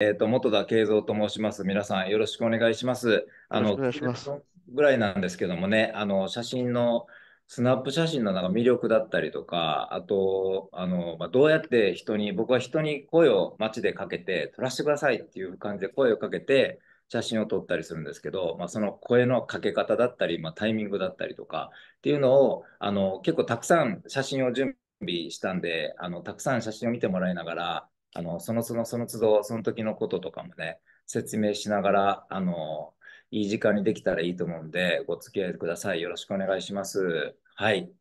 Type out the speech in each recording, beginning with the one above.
えっ、ー、と、元田慶三と申します。皆さん、よろしくお願いします。あの、ぐらいなんですけどもね、あの、写真の、スナップ写真のなんか魅力だったりとか、あと、あの、まあ、どうやって人に、僕は人に声を街でかけて、撮らせてくださいっていう感じで声をかけて、写真を撮ったりするんですけど、まあ、その声のかけ方だったり、まあ、タイミングだったりとかっていうのを、あの、結構たくさん写真を準備したんで、あの、たくさん写真を見てもらいながら、あの、そのそのその都度、その時のこととかもね、説明しながら、あの、いい時間にできたらいいと思うんで、ご付き合いください。よろしくお願いします。はい。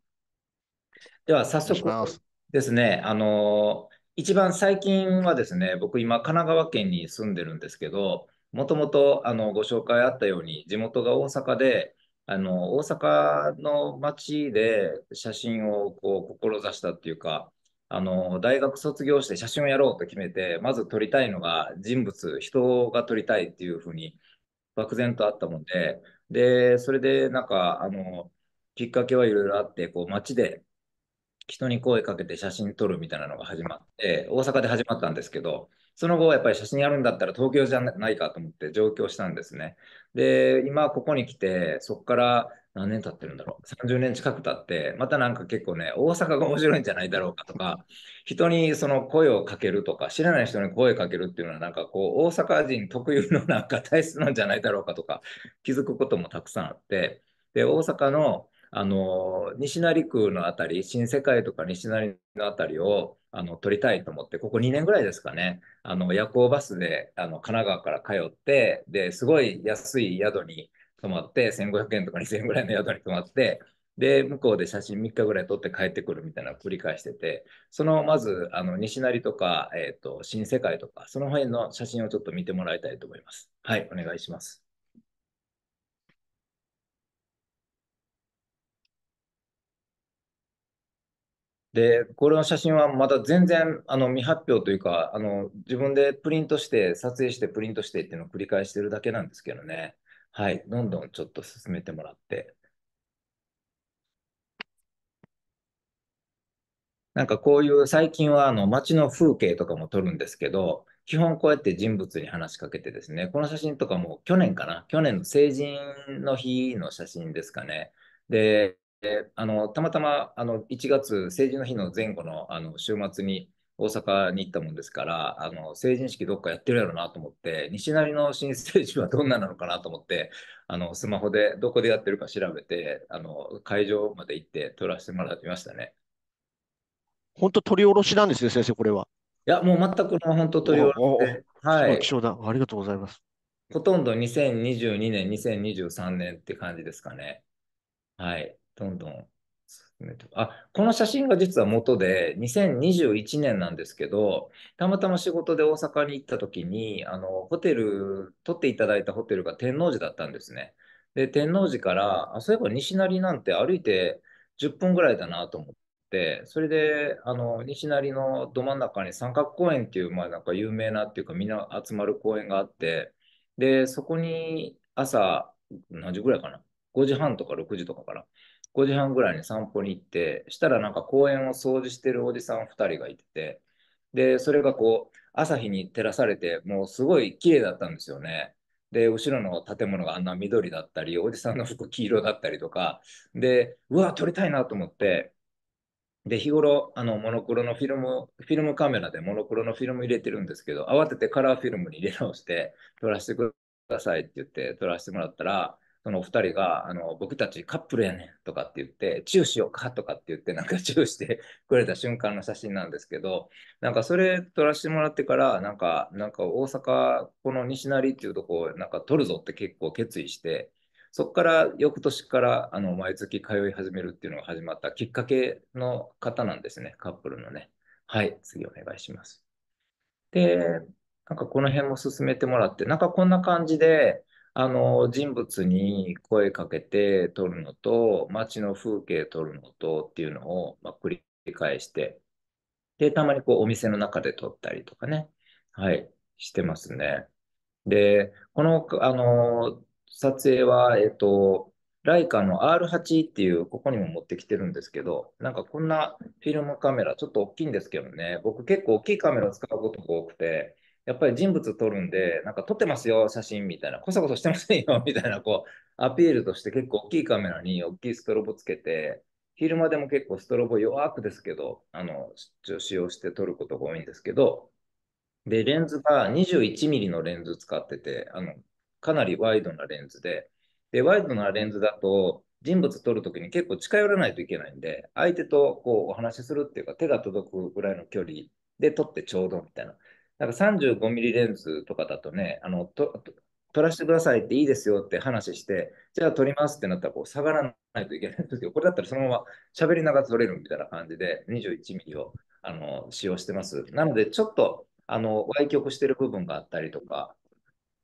では、早速ですね、あの、一番最近はですね、僕今、神奈川県に住んでるんですけど、もともとあのご紹介あったように、地元が大阪で、あの大阪の街で写真をこう志したっていうか、あの大学卒業して写真をやろうと決めてまず撮りたいのが人物人が撮りたいっていうふうに漠然とあったもんででそれでなんかあのきっかけはいろいろあってこう街で人に声かけて写真撮るみたいなのが始まって大阪で始まったんですけどその後やっぱり写真やるんだったら東京じゃないかと思って上京したんですねで今ここに来てそこから何年経ってるんだろう30年近く経ってまたなんか結構ね大阪が面白いんじゃないだろうかとか人にその声をかけるとか知らない人に声かけるっていうのはなんかこう大阪人特有のなんか体質なんじゃないだろうかとか気づくこともたくさんあってで大阪のあの西成区の辺り新世界とか西成の辺りをあの撮りたいと思ってここ2年ぐらいですかねあの夜行バスであの神奈川から通ってですごい安い宿に泊まって、1500円とか2000円ぐらいの宿に泊まって、で、向こうで写真3日ぐらい撮って帰ってくるみたいなのを繰り返してて、そのまず、あの西成とか、えーと、新世界とか、その辺の写真をちょっと見てもらいたいと思います。はい、お願いします。で、これの写真はまだ全然あの未発表というかあの、自分でプリントして、撮影して、プリントしてっていうのを繰り返してるだけなんですけどね。はい、どんどんちょっと進めてもらって。なんかこういう最近はあの街の風景とかも撮るんですけど、基本こうやって人物に話しかけてですね、この写真とかも去年かな、去年の成人の日の写真ですかね。で、あのたまたまあの1月、成人の日の前後のあの週末に大阪に行ったもんですから、あの成人式どっかやってるやろなと思って、西成の新成人はどんななのかなと思って、あのスマホでどこでやってるか調べて、あの会場まで行って撮らせてもらってましたね。本当、取り下ろしなんですね、先生、これは。いや、もう全く本当取り下ろしはい。貴重だ。ありがとうございます。ほとんど2022年、2023年って感じですかね。はい。どんどんあこの写真が実は元で2021年なんですけどたまたま仕事で大阪に行った時にあのホテル撮っていただいたホテルが天王寺だったんですね。で天王寺からあそういえば西成なんて歩いて10分ぐらいだなと思って、それであの西成のど真ん中に三角公園っていう、まあ、なんか有名なっていうかみんな集まる公園があってでそこに朝何時ぐらいかな5時半とか6時とかから5時半ぐらいに散歩に行って、したらなんか公園を掃除してるおじさん2人がいてて、で、それがこう、朝日に照らされて、もうすごい綺麗だったんですよね。で、後ろの建物があんな緑だったり、おじさんの服黄色だったりとか、で、うわ、撮りたいなと思って、で、日頃、あの、モノクロのフィルム、フィルムカメラでモノクロのフィルム入れてるんですけど、慌ててカラーフィルムに入れ直して、撮らせてくださいって言って、撮らせてもらったら、そのお二人が、あの、僕たちカップルやねんとかって言って、チューしようかとかって言って、なんかチューしてくれた瞬間の写真なんですけど、なんかそれ撮らせてもらってから、なんか、なんか大阪、この西成っていうとこ、なんか撮るぞって結構決意して、そこから翌年からあの毎月通い始めるっていうのが始まったきっかけの方なんですね、カップルのね。はい、次お願いします。で、なんかこの辺も進めてもらって、なんかこんな感じで、あの人物に声かけて撮るのと街の風景撮るのとっていうのを、まあ、繰り返してでたまにこうお店の中で撮ったりとかねはいしてますねでこのあの撮影はえっとライカの R8 っていう、ここにも持ってきてるんですけど、なんかこんなフィルムカメラ、ちょっと大きいんですけどね、僕結構大きいカメラを使うことが多くて、やっぱり人物撮るんで、なんか撮ってますよ、写真みたいな、こそこそしてませんよ みたいな、こう、アピールとして結構大きいカメラに大きいストロボつけて、昼間でも結構ストロボ弱くですけど、あの、使用して撮ることが多いんですけど、で、レンズが21ミリのレンズ使ってて、あの、かなりワイドなレンズで、で、ワイドなレンズだと、人物撮るときに結構近寄らないといけないんで、相手とこうお話しするっていうか、手が届くぐらいの距離で撮ってちょうどみたいな。なんか35ミリレンズとかだとね、あのと取らせてくださいっていいですよって話して、じゃあ取りますってなったらこう下がらないといけないんですけど、これだったらそのまま喋りながら取れるみたいな感じで、21ミリをあの使用してます。なので、ちょっとあの歪曲してる部分があったりとか、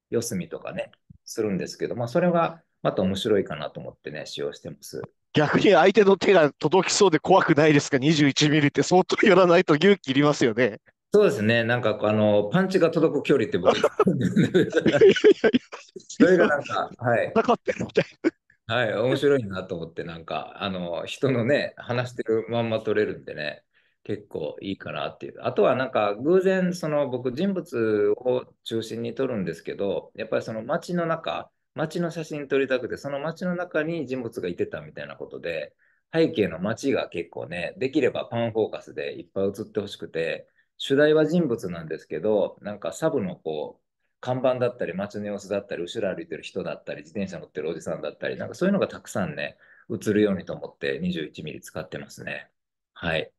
四隅とかね、するんですけど、まあ、それはまた面白いかなと思ってね、使用してます。逆に相手の手が届きそうで怖くないですか、21ミリって相当やらないと勇気いりますよね。そうですね、なんかあのパンチが届く距離って僕、それがなんか、はい。戦ってるみたいな。はい、面白いなと思って、なんか、あの人のね、話してるまんま取れるんでね、結構いいかなっていう。あとはなんか、偶然、その僕、人物を中心に撮るんですけど、やっぱりその街の中、街の写真撮りたくて、その街の中に人物がいてたみたいなことで、背景の街が結構ね、できればパンフォーカスでいっぱい写ってほしくて、主題は人物なんですけど、なんかサブのこう、看板だったり、街の様子だったり、後ろ歩いてる人だったり、自転車乗ってるおじさんだったり、なんかそういうのがたくさんね、映るようにと思って21ミリ使ってますね。はい。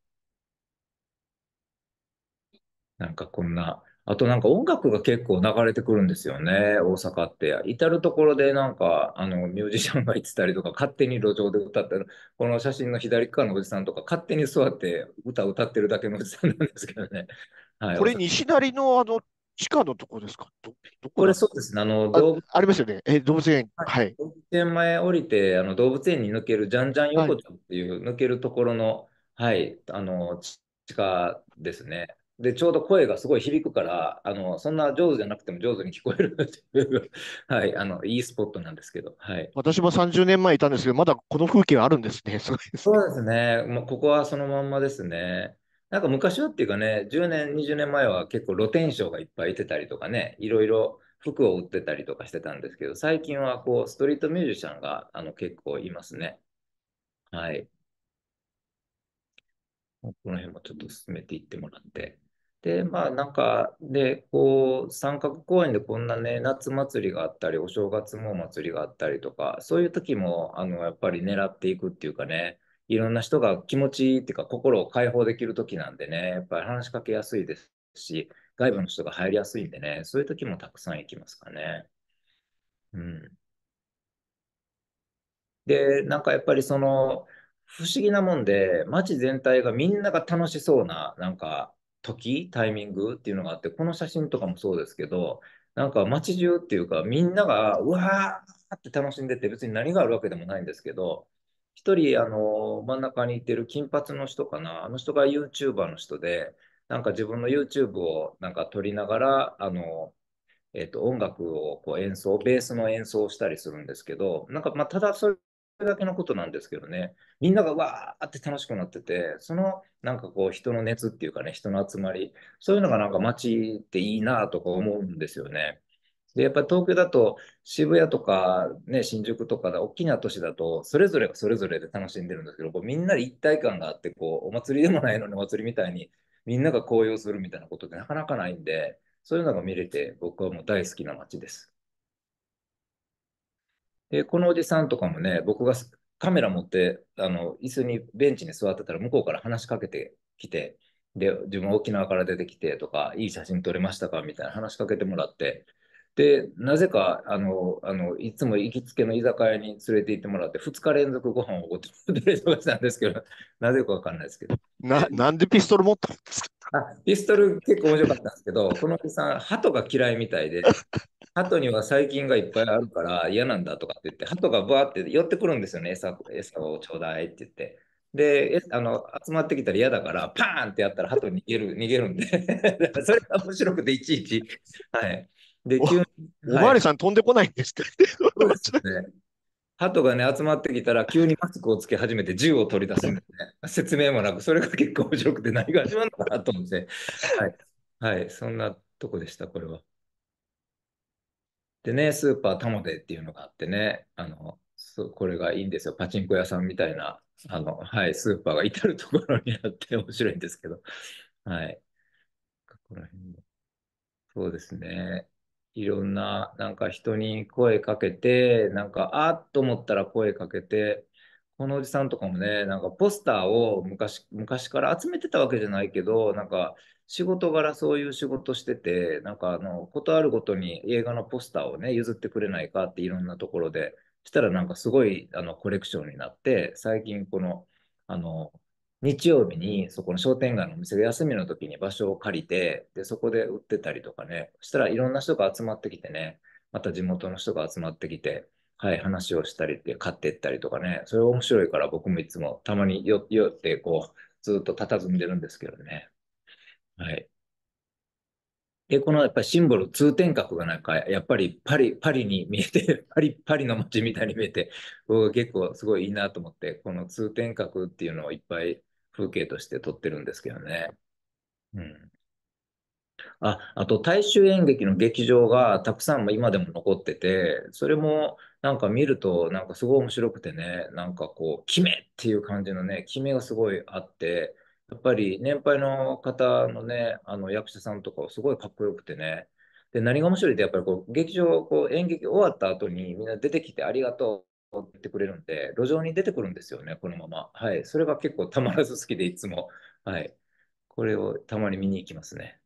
なんかこんなあとなんか音楽が結構流れてくるんですよね、大阪って。至る所でなんか、あの、ミュージシャンが言ってたりとか、勝手に路上で歌ってる、この写真の左側のおじさんとか、勝手に座って歌歌ってるだけのおじさんなんですけどね。はい、これ、西成のあの、地下のとこですかこれそうですね。あの、動物ありますよね。え、動物園。はい。動物園前降りて、あの、動物園に抜ける、じゃんじゃん横丁っていう、抜けるところの、はい、あの、地下ですね。で、ちょうど声がすごい響くから、あの、そんな上手じゃなくても上手に聞こえるっていう はい、あの、いいスポットなんですけど、はい。私も30年前いたんですけど、まだこの風景はあるんですね。すごいそうですね。もうここはそのまんまですね。なんか昔はっていうかね、10年、20年前は結構露天商がいっぱいいてたりとかね、いろいろ服を売ってたりとかしてたんですけど、最近はこう、ストリートミュージシャンがあの結構いますね。はい。この辺もちょっと進めていってもらって。で、まあなんか、で、こう、三角公園でこんなね、夏祭りがあったり、お正月も祭りがあったりとか、そういう時も、あの、やっぱり狙っていくっていうかね、いろんな人が気持ちいいっていうか、心を解放できる時なんでね、やっぱり話しかけやすいですし、外部の人が入りやすいんでね、そういう時もたくさん行きますかね。うん。で、なんかやっぱりその、不思議なもんで、街全体がみんなが楽しそうな、なんか、時、タイミングっていうのがあって、この写真とかもそうですけど、なんか街中っていうか、みんながうわーって楽しんでて、別に何があるわけでもないんですけど、一人、あの、真ん中にいてる金髪の人かな、あの人が YouTuber の人で、なんか自分の YouTube をなんか撮りながら、あの、えっ、ー、と、音楽をこう演奏、ベースの演奏をしたりするんですけど、なんかまあ、ただそれれだけのことなんですけどね、みんながわーって楽しくなってて、そのなんかこう人の熱っていうかね、人の集まり、そういうのがなんか街っていいなとか思うんですよね。で、やっぱり東京だと渋谷とか、ね、新宿とか大きな都市だと、それぞれがそれぞれで楽しんでるんですけど、こうみんなで一体感があってこう、お祭りでもないのにお祭りみたいにみんなが高揚するみたいなことってなかなかないんで、そういうのが見れて僕はもう大好きな街です。で、このおじさんとかもね、僕がカメラ持って、あの、椅子に、ベンチに座ってたら、向こうから話しかけてきて、で、自分は沖縄から出てきてとか、いい写真撮れましたかみたいな話しかけてもらって、で、なぜか、あの、あの、いつも行きつけの居酒屋に連れて行ってもらって、2日連続ご飯をおごってくれとたんですけど、なぜかわかんないですけど。な、なんでピストル持ったんですかあピストル結構面白かったんですけど、このおじさん、鳩が嫌いみたいで、鳩 には細菌がいっぱいあるから嫌なんだとかって言って、鳩がバーって寄ってくるんですよね、餌餌をちょうだいって言って。で、あの集まってきたら嫌だから、パーンってやったら鳩逃げる、逃げるんで それが面白くて、いちいち、はい、で、急に。おまわりさん、飛んでこないんですか鳩、ね、がね、集まってきたら、急にマスクをつけ始めて銃を取り出すんですね。説明もなく、それが結構面白くて、何が始まるのかなと思って。はい。はい、そんなとこでした、これは。でね、スーパータモデっていうのがあってね、あの、そうこれがいいんですよ。パチンコ屋さんみたいな、あの、はい、スーパーが至るところにあって面白いんですけど。はい。ここら辺も。そうですね。いろんな、なんか人に声かけて、なんか、あっと思ったら声かけて、このおじさんとかもね、なんかポスターを昔昔から集めてたわけじゃないけど、なんか仕事柄そういう仕事してて、なんかあの、ことあるごとに映画のポスターをね、譲ってくれないかっていろんなところで、したらなんかすごいあのコレクションになって、最近この、あの、日曜日にそこの商店街のお店が休みの時に場所を借りて、で、そこで売ってたりとかね、したらいろんな人が集まってきてね、また地元の人が集まってきて、はい、話をしたりって買ってったりとかね、それ面白いから僕もいつもたまに寄ってこう、ずっと佇んでるんですけどね。はい。で、このやっぱりシンボル、通天閣がなんか、やっぱりパリ、パリに見えて、パリ、パリの街みたいに見えて、僕は結構すごいいいなと思って、この通天閣っていうのをいっぱい風景として撮ってるんですけどね。うん。あ、あと大衆演劇の劇場がたくさん今でも残ってて、それもなんか見るとなんかすごい面白くてね、なんかこう、キメっていう感じのね、キメがすごいあって、やっぱり年配の方のね、あの役者さんとかすごいかっこよくてね、で、何が面白いってやっぱりこう、劇場、こう演劇終わった後にみんな出てきてありがとう。言ってくれるんで、路上に出てくるんですよね、このまま。はい。それが結構たまらず好きで、いつも。はい。これをたまに見に行きますね。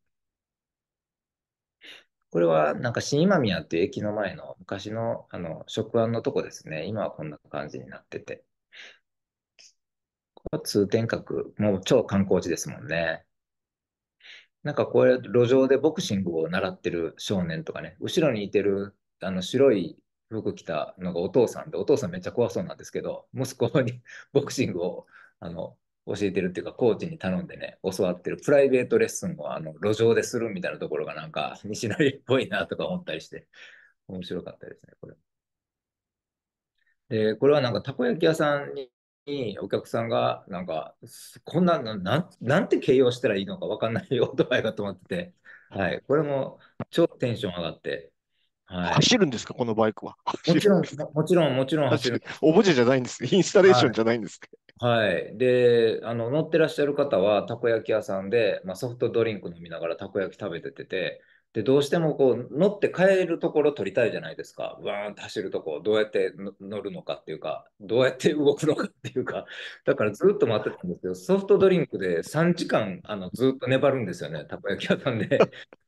これはなんか新今宮っていう駅の前の昔のあの食案のとこですね。今はこんな感じになってて。ここ通天閣、もう超観光地ですもんね。なんかこれ路上でボクシングを習ってる少年とかね、後ろにいてるあの白い服着たのがお父さんで、お父さんめっちゃ怖そうなんですけど、息子に ボクシングをあの教えてるっていうか、コーチに頼んでね、教わってるプライベートレッスンをあの路上でするみたいなところがなんか、西成っぽいなとか思ったりして、面白かったですね、これ。で、これはなんか、たこ焼き屋さんにお客さんがなんかこんなのなんて形容したらいいのか分かんないオートバイかと思ってて、はい、これも超テンション上がってはい、走るんですか、このバイクは。もちろん、もちろん、もちろん走る。おもちゃじゃないんです。インスタレーションじゃないんです。はい、はい、であの乗ってらっしゃる方はたこ焼き屋さんで、まあ、ソフトドリンク飲みながらたこ焼き食べててで、どうしてもこう乗って帰るところ取りたいじゃないですか。わーんと走るとこどうやって乗るのかっていうか、どうやって動くのかっていうか、だからずっと待ってたんですけど、ソフトドリンクで3時間あのずっと粘るんですよね、たこ焼き屋さんで。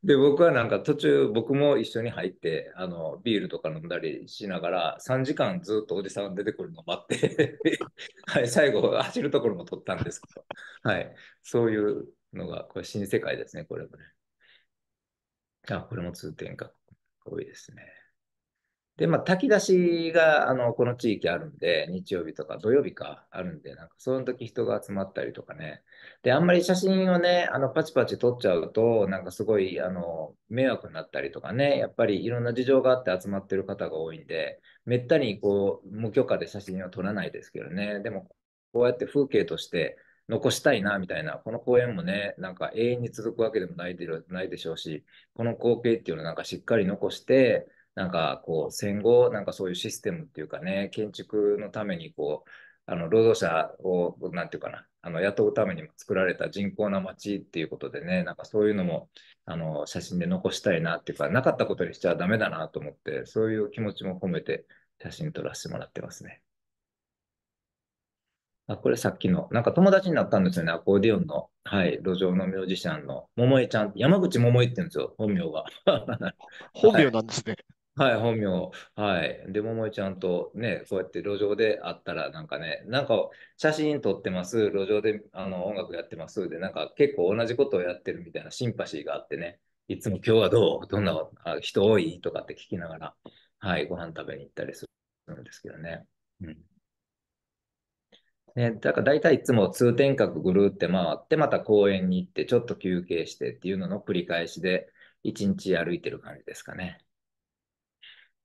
で、僕はなんか途中、僕も一緒に入ってあの、ビールとか飲んだりしながら、3時間ずっとおじさん出てくるの待って はい、最後、走るところも取ったんですけど、はい、そういうのが、これ、新世界ですね、これもね。あ、これも通天閣多いですね。で、まあ、炊き出しが、あの、この地域あるんで、日曜日とか土曜日か、あるんで、なんか、その時人が集まったりとかね。で、あんまり写真をね、あの、パチパチ撮っちゃうと、なんかすごい、あの、迷惑になったりとかね、やっぱりいろんな事情があって集まってる方が多いんで、めったにこう、無許可で写真を撮らないですけどね。でも、こうやって風景として、残したいなみたいな、この公演もね、なんか永遠に続くわけでもないでないでしょうし、この光景っていうのをなんかしっかり残して、なんかこう戦後、なんかそういうシステムっていうかね、建築のためにこう、あの労働者を、なんていうかな、あの雇うためにも作られた人工な街っていうことでね、なんかそういうのもあの写真で残したいなっていうか、なかったことにしちゃだめだなと思って、そういう気持ちも込めて写真撮らせてもらってますね。あ、これさっきの、なんか友達になったんですよね、アコーディオンの、はい、路上のミュージシャンの、桃江ちゃん、山口桃江って言うんですよ、本名が。本名なんですね。はい、はい、本名。はい。で、桃江ちゃんとね、そうやって路上で会ったら、なんかね、なんか写真撮ってます、路上であの音楽やってます、で、なんか結構同じことをやってるみたいなシンパシーがあってね、いつも今日はどうどんな人多いとかって聞きながら、はい、ご飯食べに行ったりするんですけどね。うんね、だから大体いつも通天閣ぐるって回って、また公園に行って、ちょっと休憩してっていうのの繰り返しで、一日歩いてる感じですかね。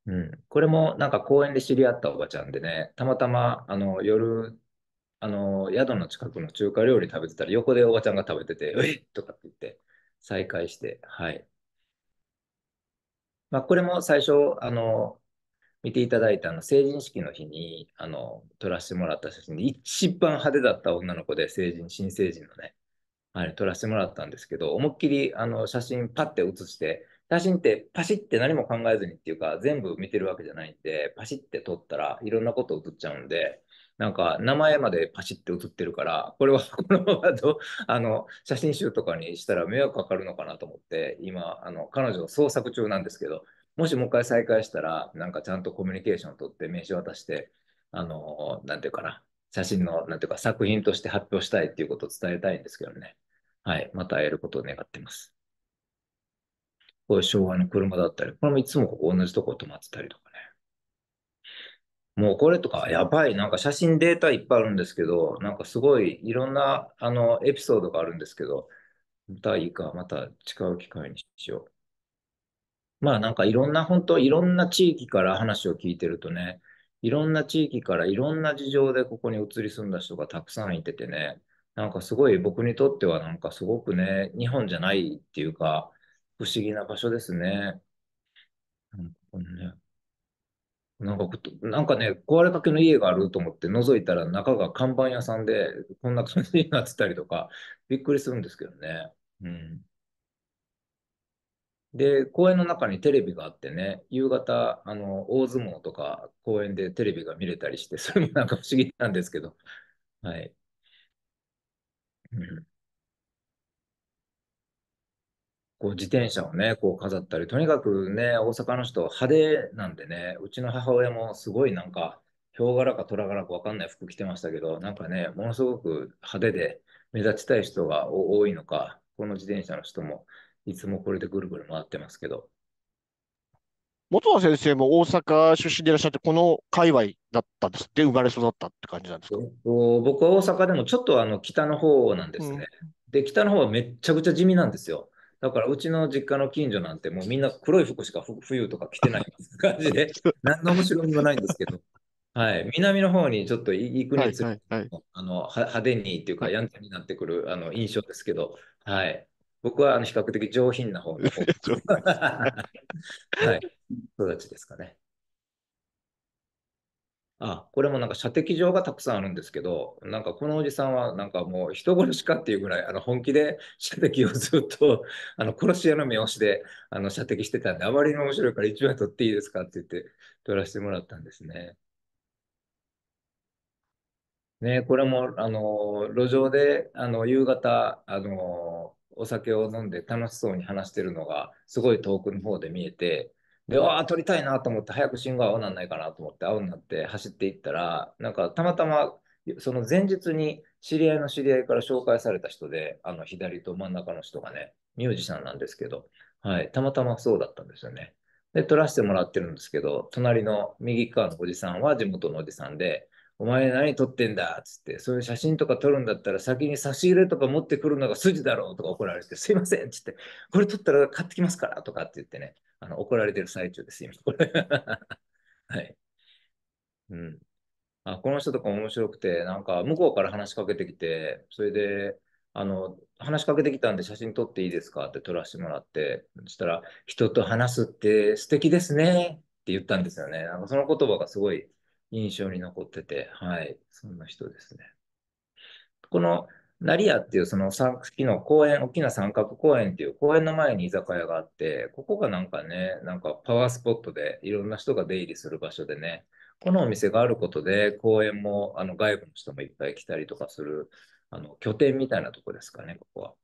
うん。これもなんか公園で知り合ったおばちゃんでね、たまたま、あの、夜、あの、宿の近くの中華料理食べてたら、横でおばちゃんが食べてて、ういとかって言って、再会して、はい。まあ、これも最初、あの、見ていただいたあの成人式の日にあの撮らせてもらった写真で一番派手だった女の子で成人新成人のねあれ撮らせてもらったんですけど思いっきりあの写真パッて写して写真ってパシッて何も考えずにっていうか全部見てるわけじゃないんでパシッて撮ったらいろんなこと写っちゃうんでなんか名前までパシッて写ってるからこれは このままあの写真集とかにしたら迷惑かかるのかなと思って今あの彼女捜索中なんですけどもしもう一回再開したら、なんかちゃんとコミュニケーションを取って名刺渡して、あのー、なんていうかな、写真の、なんていうか作品として発表したいっていうことを伝えたいんですけどね。はい。また会えることを願っています。こういう昭和の車だったり、これもいつもここ同じとこ止まってたりとかね。もうこれとか、やばい、なんか写真データいっぱいあるんですけど、なんかすごいいろんなあのエピソードがあるんですけど、またいいか、また違う機会にしよう。まあなんかいろんな、本当いろんな地域から話を聞いてるとね、いろんな地域からいろんな事情でここに移り住んだ人がたくさんいててね、なんかすごい僕にとってはなんかすごくね、日本じゃないっていうか、不思議な場所ですね。なんかね、なんかなんかね、壊れかけの家があると思って覗いたら中が看板屋さんでこんな感じになってたりとか、びっくりするんですけどね。うんで、公園の中にテレビがあってね、夕方、あの、大相撲とか公園でテレビが見れたりして、それもなんか不思議なんですけど、はい。うん、こう、自転車をね、こう飾ったり、とにかくね、大阪の人派手なんでね、うちの母親もすごいなんか、ヒョウ柄か虎柄かわかんない服着てましたけど、なんかね、ものすごく派手で目立ちたい人が多いのか、この自転車の人もいつもこれでぐるぐる回ってますけど。元田先生も大阪出身でいらっしゃって、この界隈だったんですって、生まれ育ったって感じなんですか僕は大阪でもちょっとあの北の方なんですね、うん、で、北の方はめっちゃくちゃ地味なんですよ。だからうちの実家の近所なんてもうみんな黒い服しか冬とか着てない感じで、何の面白みもないんですけど。はい、南の方にちょっと行くにつれて、はい、あの派手にっていうか、やんちゃになってくるあの印象ですけど、はい、僕はあの比較的上品な方の はい、育ちですかね。あ、これもなんか射的場がたくさんあるんですけど、なんかこのおじさんはなんかもう人殺しかっていうぐらい、あの本気で射的をずっと あの殺し屋の目押しであの射的してたんで、あまりに面白いから1枚取っていいですかって言って取らせてもらったんですね。ね、これもあの路上であの夕方あのお酒を飲んで楽しそうに話してるのがすごい遠くの方で見えてでわあ撮りたいなと思って早く信号青なんないかなと思って青になって走っていったらなんかたまたまその前日に知り合いの知り合いから紹介された人であの左と真ん中の人がねミュージシャンなんですけど、はい、たまたまそうだったんですよね。で撮らせてもらってるんですけど隣の右側のおじさんは地元のおじさんでお前何撮ってんだっつって、そういう写真とか撮るんだったら先に差し入れとか持ってくるのが筋だろうとか怒られて、すいませんっつって、これ撮ったら買ってきますからとかって言ってね、あの怒られてる最中です、今。こ れはい。うん。あ、この人とか面白くて、なんか向こうから話しかけてきて、それで、あの、話しかけてきたんで写真撮っていいですかって撮らせてもらって、そしたら、人と話すって素敵ですねって言ったんですよね。なんかその言葉がすごい、印象に残ってて、はい、そんな人ですね。この成谷っていうそのさ角の公園、大きな三角公園っていう公園の前に居酒屋があって、ここがなんかね、なんかパワースポットでいろんな人が出入りする場所でね、このお店があることで公園もあの外部の人もいっぱい来たりとかするあの拠点みたいなとこですかね、ここは。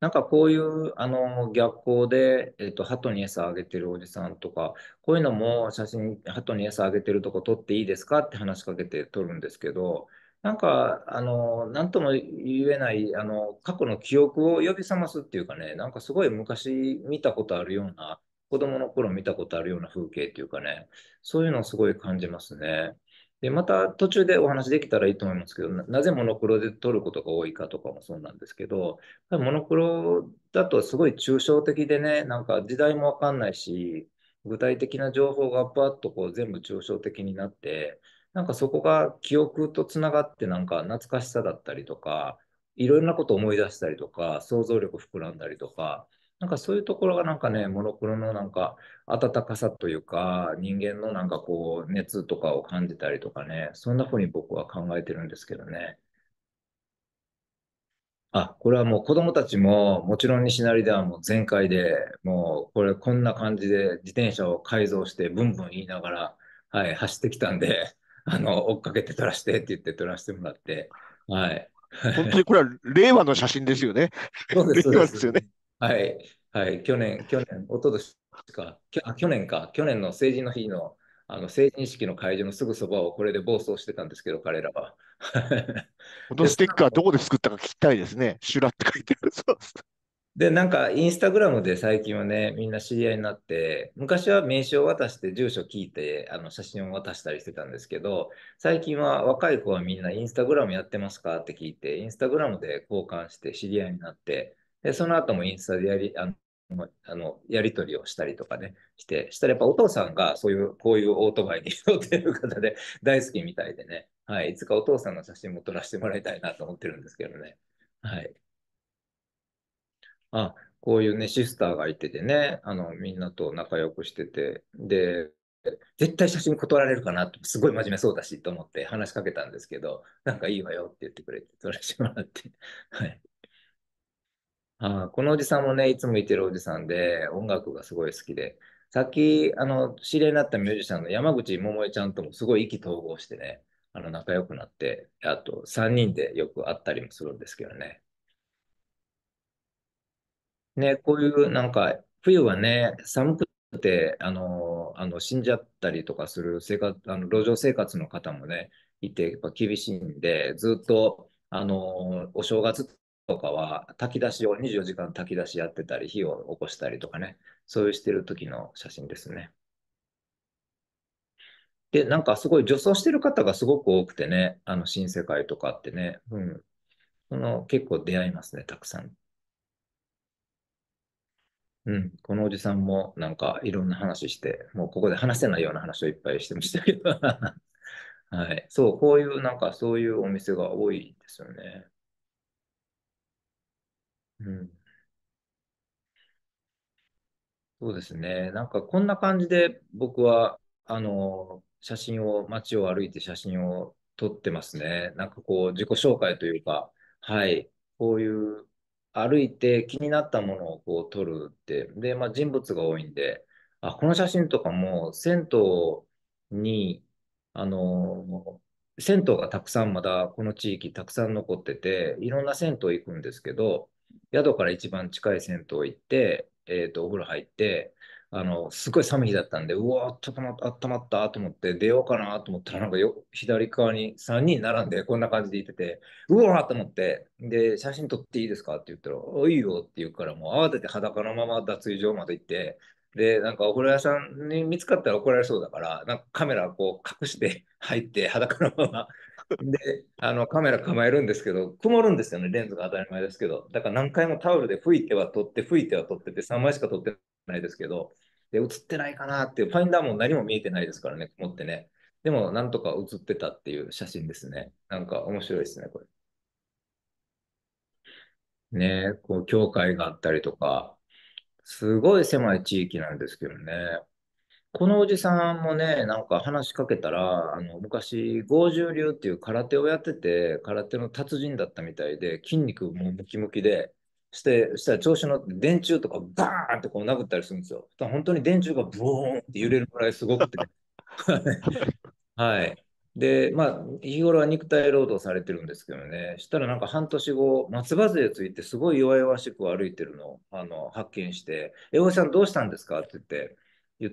なんかこういうあの逆光で、えっと、鳩に餌あげてるおじさんとか、こういうのも写真、鳩に餌あげてるとこ撮っていいですかって話しかけて撮るんですけど、なんか、あの、何とも言えない、あの、過去の記憶を呼び覚ますっていうかね、なんかすごい昔見たことあるような、子供の頃見たことあるような風景っていうかね、そういうのをすごい感じますね。で、また途中でお話できたらいいと思いますけど、なぜモノクロで撮ることが多いかとかもそうなんですけど、モノクロだとすごい抽象的でね、なんか時代もわかんないし、具体的な情報がバッとこう全部抽象的になって、なんかそこが記憶とつながってなんか懐かしさだったりとか、いろんなことを思い出したりとか、想像力膨らんだりとか、なんかそういうところがなんかね、モノクロのなんか温かさというか、人間のなんかこう、熱とかを感じたりとかね、そんなふうに僕は考えてるんですけどね。あ、これはもう子供たちも、もちろん西成ではもう全開で、もうこれこんな感じで自転車を改造してブンブン言いながら、はい、走ってきたんで、あの、追っかけて撮らしてって言って撮らせてもらって、はい。本当にこれは令和の写真ですよね。そうです、そうです。ですよね。はい、はい、去年、去年、一昨年か、あ去年か、去年の成人の日のあの成人式の会場のすぐそばをこれで暴走してたんですけど、彼らは。このステッカー、どこで作ったか聞きたいですね。シュラって書いてある。で、なんか、インスタグラムで最近はね、みんな知り合いになって、昔は名刺を渡して、住所聞いて、あの写真を渡したりしてたんですけど、最近は若い子はみんな、インスタグラムやってますかって聞いて、インスタグラムで交換して、知り合いになって、で、その後もインスタでやり、あの、あのやり取りをしたりとかね、して、したらやっぱお父さんがそういう、こういうオートバイに乗ってる方で大好きみたいでね、はい、いつかお父さんの写真も撮らせてもらいたいなと思ってるんですけどね。はい。あ、こういうね、シスターがいててね、あの、みんなと仲良くしてて、で、絶対写真断られるかなって、すごい真面目そうだしと思って話しかけたんですけど、なんかいいわよって言ってくれて、撮らせてもらって、はい。ああこのおじさんもね、いつもいてるおじさんで、音楽がすごい好きで、さっき、あの、知り合いになったミュージシャンの山口百恵ちゃんともすごい意気投合してね、あの、仲良くなって、あと、3人でよく会ったりもするんですけどね。ね、こういうなんか、冬はね、寒くて、あの、あの死んじゃったりとかする生活、あの路上生活の方もね、いて、やっぱ厳しいんで、ずっと、あの、お正月とかは炊き出しを24時間炊き出しやってたり、火を起こしたりとかね、そういうしてる時の写真ですね。で、なんかすごい女装してる方がすごく多くてね、あの新世界とかってね、うん。その結構出会いますね、たくさん。うん、このおじさんもなんかいろんな話して、もうここで話せないような話をいっぱいしてましたけど、はい、そう、こういうなんかそういうお店が多いですよね。うん。そうですね。なんかこんな感じで僕は、あの、写真を、街を歩いて写真を撮ってますね。なんかこう、自己紹介というか、はい。こういう歩いて気になったものをこう撮るって。で、まあ人物が多いんで、あ、この写真とかも銭湯に、あの、銭湯がたくさんまだこの地域たくさん残ってて、いろんな銭湯行くんですけど、宿から一番近い銭湯行って、えっ、ー、と、お風呂入って、あの、すごい寒い日だったんで、うわちょっとまあったまったと思って、出ようかなと思ったら、なんかよ、左側に3人並んで、こんな感じでいてて、うわと思って、で、写真撮っていいですかって言ったら、いいよって言うから、もう慌てて裸のまま脱衣所まで行って、で、なんかお風呂屋さんに見つかったら怒られそうだから、なんかカメラこう隠して入って、裸のままで、あのカメラ構えるんですけど、曇るんですよね、レンズが当たり前ですけど。だから何回もタオルで拭いては取って、拭いては取ってて、3枚しか取ってないですけど、で、映ってないかなっていう、ファインダーも何も見えてないですからね、曇ってね。でも、なんとか映ってたっていう写真ですね。なんか面白いですね、これ。ねこう、教会があったりとか、すごい狭い地域なんですけどね。このおじさんもね、なんか話しかけたら、あの昔、五十流っていう空手をやってて、空手の達人だったみたいで、筋肉もムキムキで、してしたら調子乗って電柱とかバーンってこう殴ったりするんですよ。本当に電柱がブーンって揺れるぐらいすごくて。はい。で、まあ、日頃は肉体労働されてるんですけどね、したらなんか半年後、松葉杖ついて、すごい弱々しく歩いてるのをあの発見して、え、おじさんどうしたんですかって言って、言っ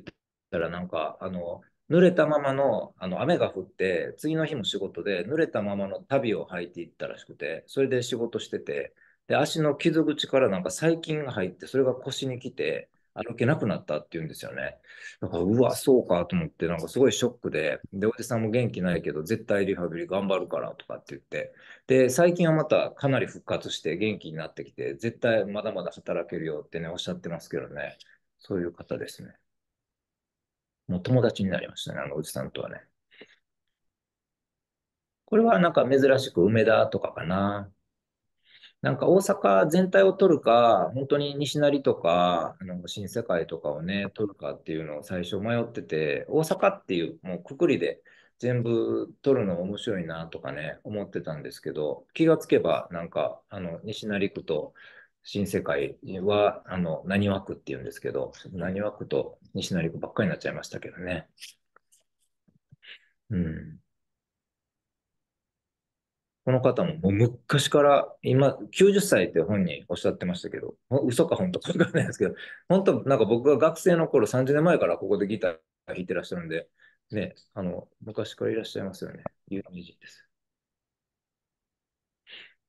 たらなんか、あの、濡れたままのあの雨が降って、次の日も仕事で濡れたままの旅を履いていったらしくて、それで仕事してて、で足の傷口からなんか細菌が入って、それが腰に来て、歩けなくなったっていうんですよね。だから、うわ、そうかと思って、なんかすごいショックで、で、おじさんも元気ないけど、絶対リハビリ頑張るからとかって言って、で、最近はまたかなり復活して元気になってきて、絶対まだまだ働けるよってね、おっしゃってますけどね、そういう方ですね。もう友達になりましたね、あのおじさんとはね。これはなんか珍しく梅田とかかな。なんか大阪全体を取るか、本当に西成とか、あの新世界とかをね、取るかっていうのを最初迷ってて、大阪っていうもうくくりで全部取るの面白いなとかね、思ってたんですけど、気がつけばなんかあの西成区と新世界は、あの、何枠って言うんですけど、何枠と西成区ばっかりになっちゃいましたけどね。うん。この方ももう昔から、今、90歳って本人おっしゃってましたけど、嘘か本当かわかんないですけど、本当なんか僕が学生の頃、30年前からここでギター弾いてらっしゃるんで、ね、あの、昔からいらっしゃいますよね。有名人です。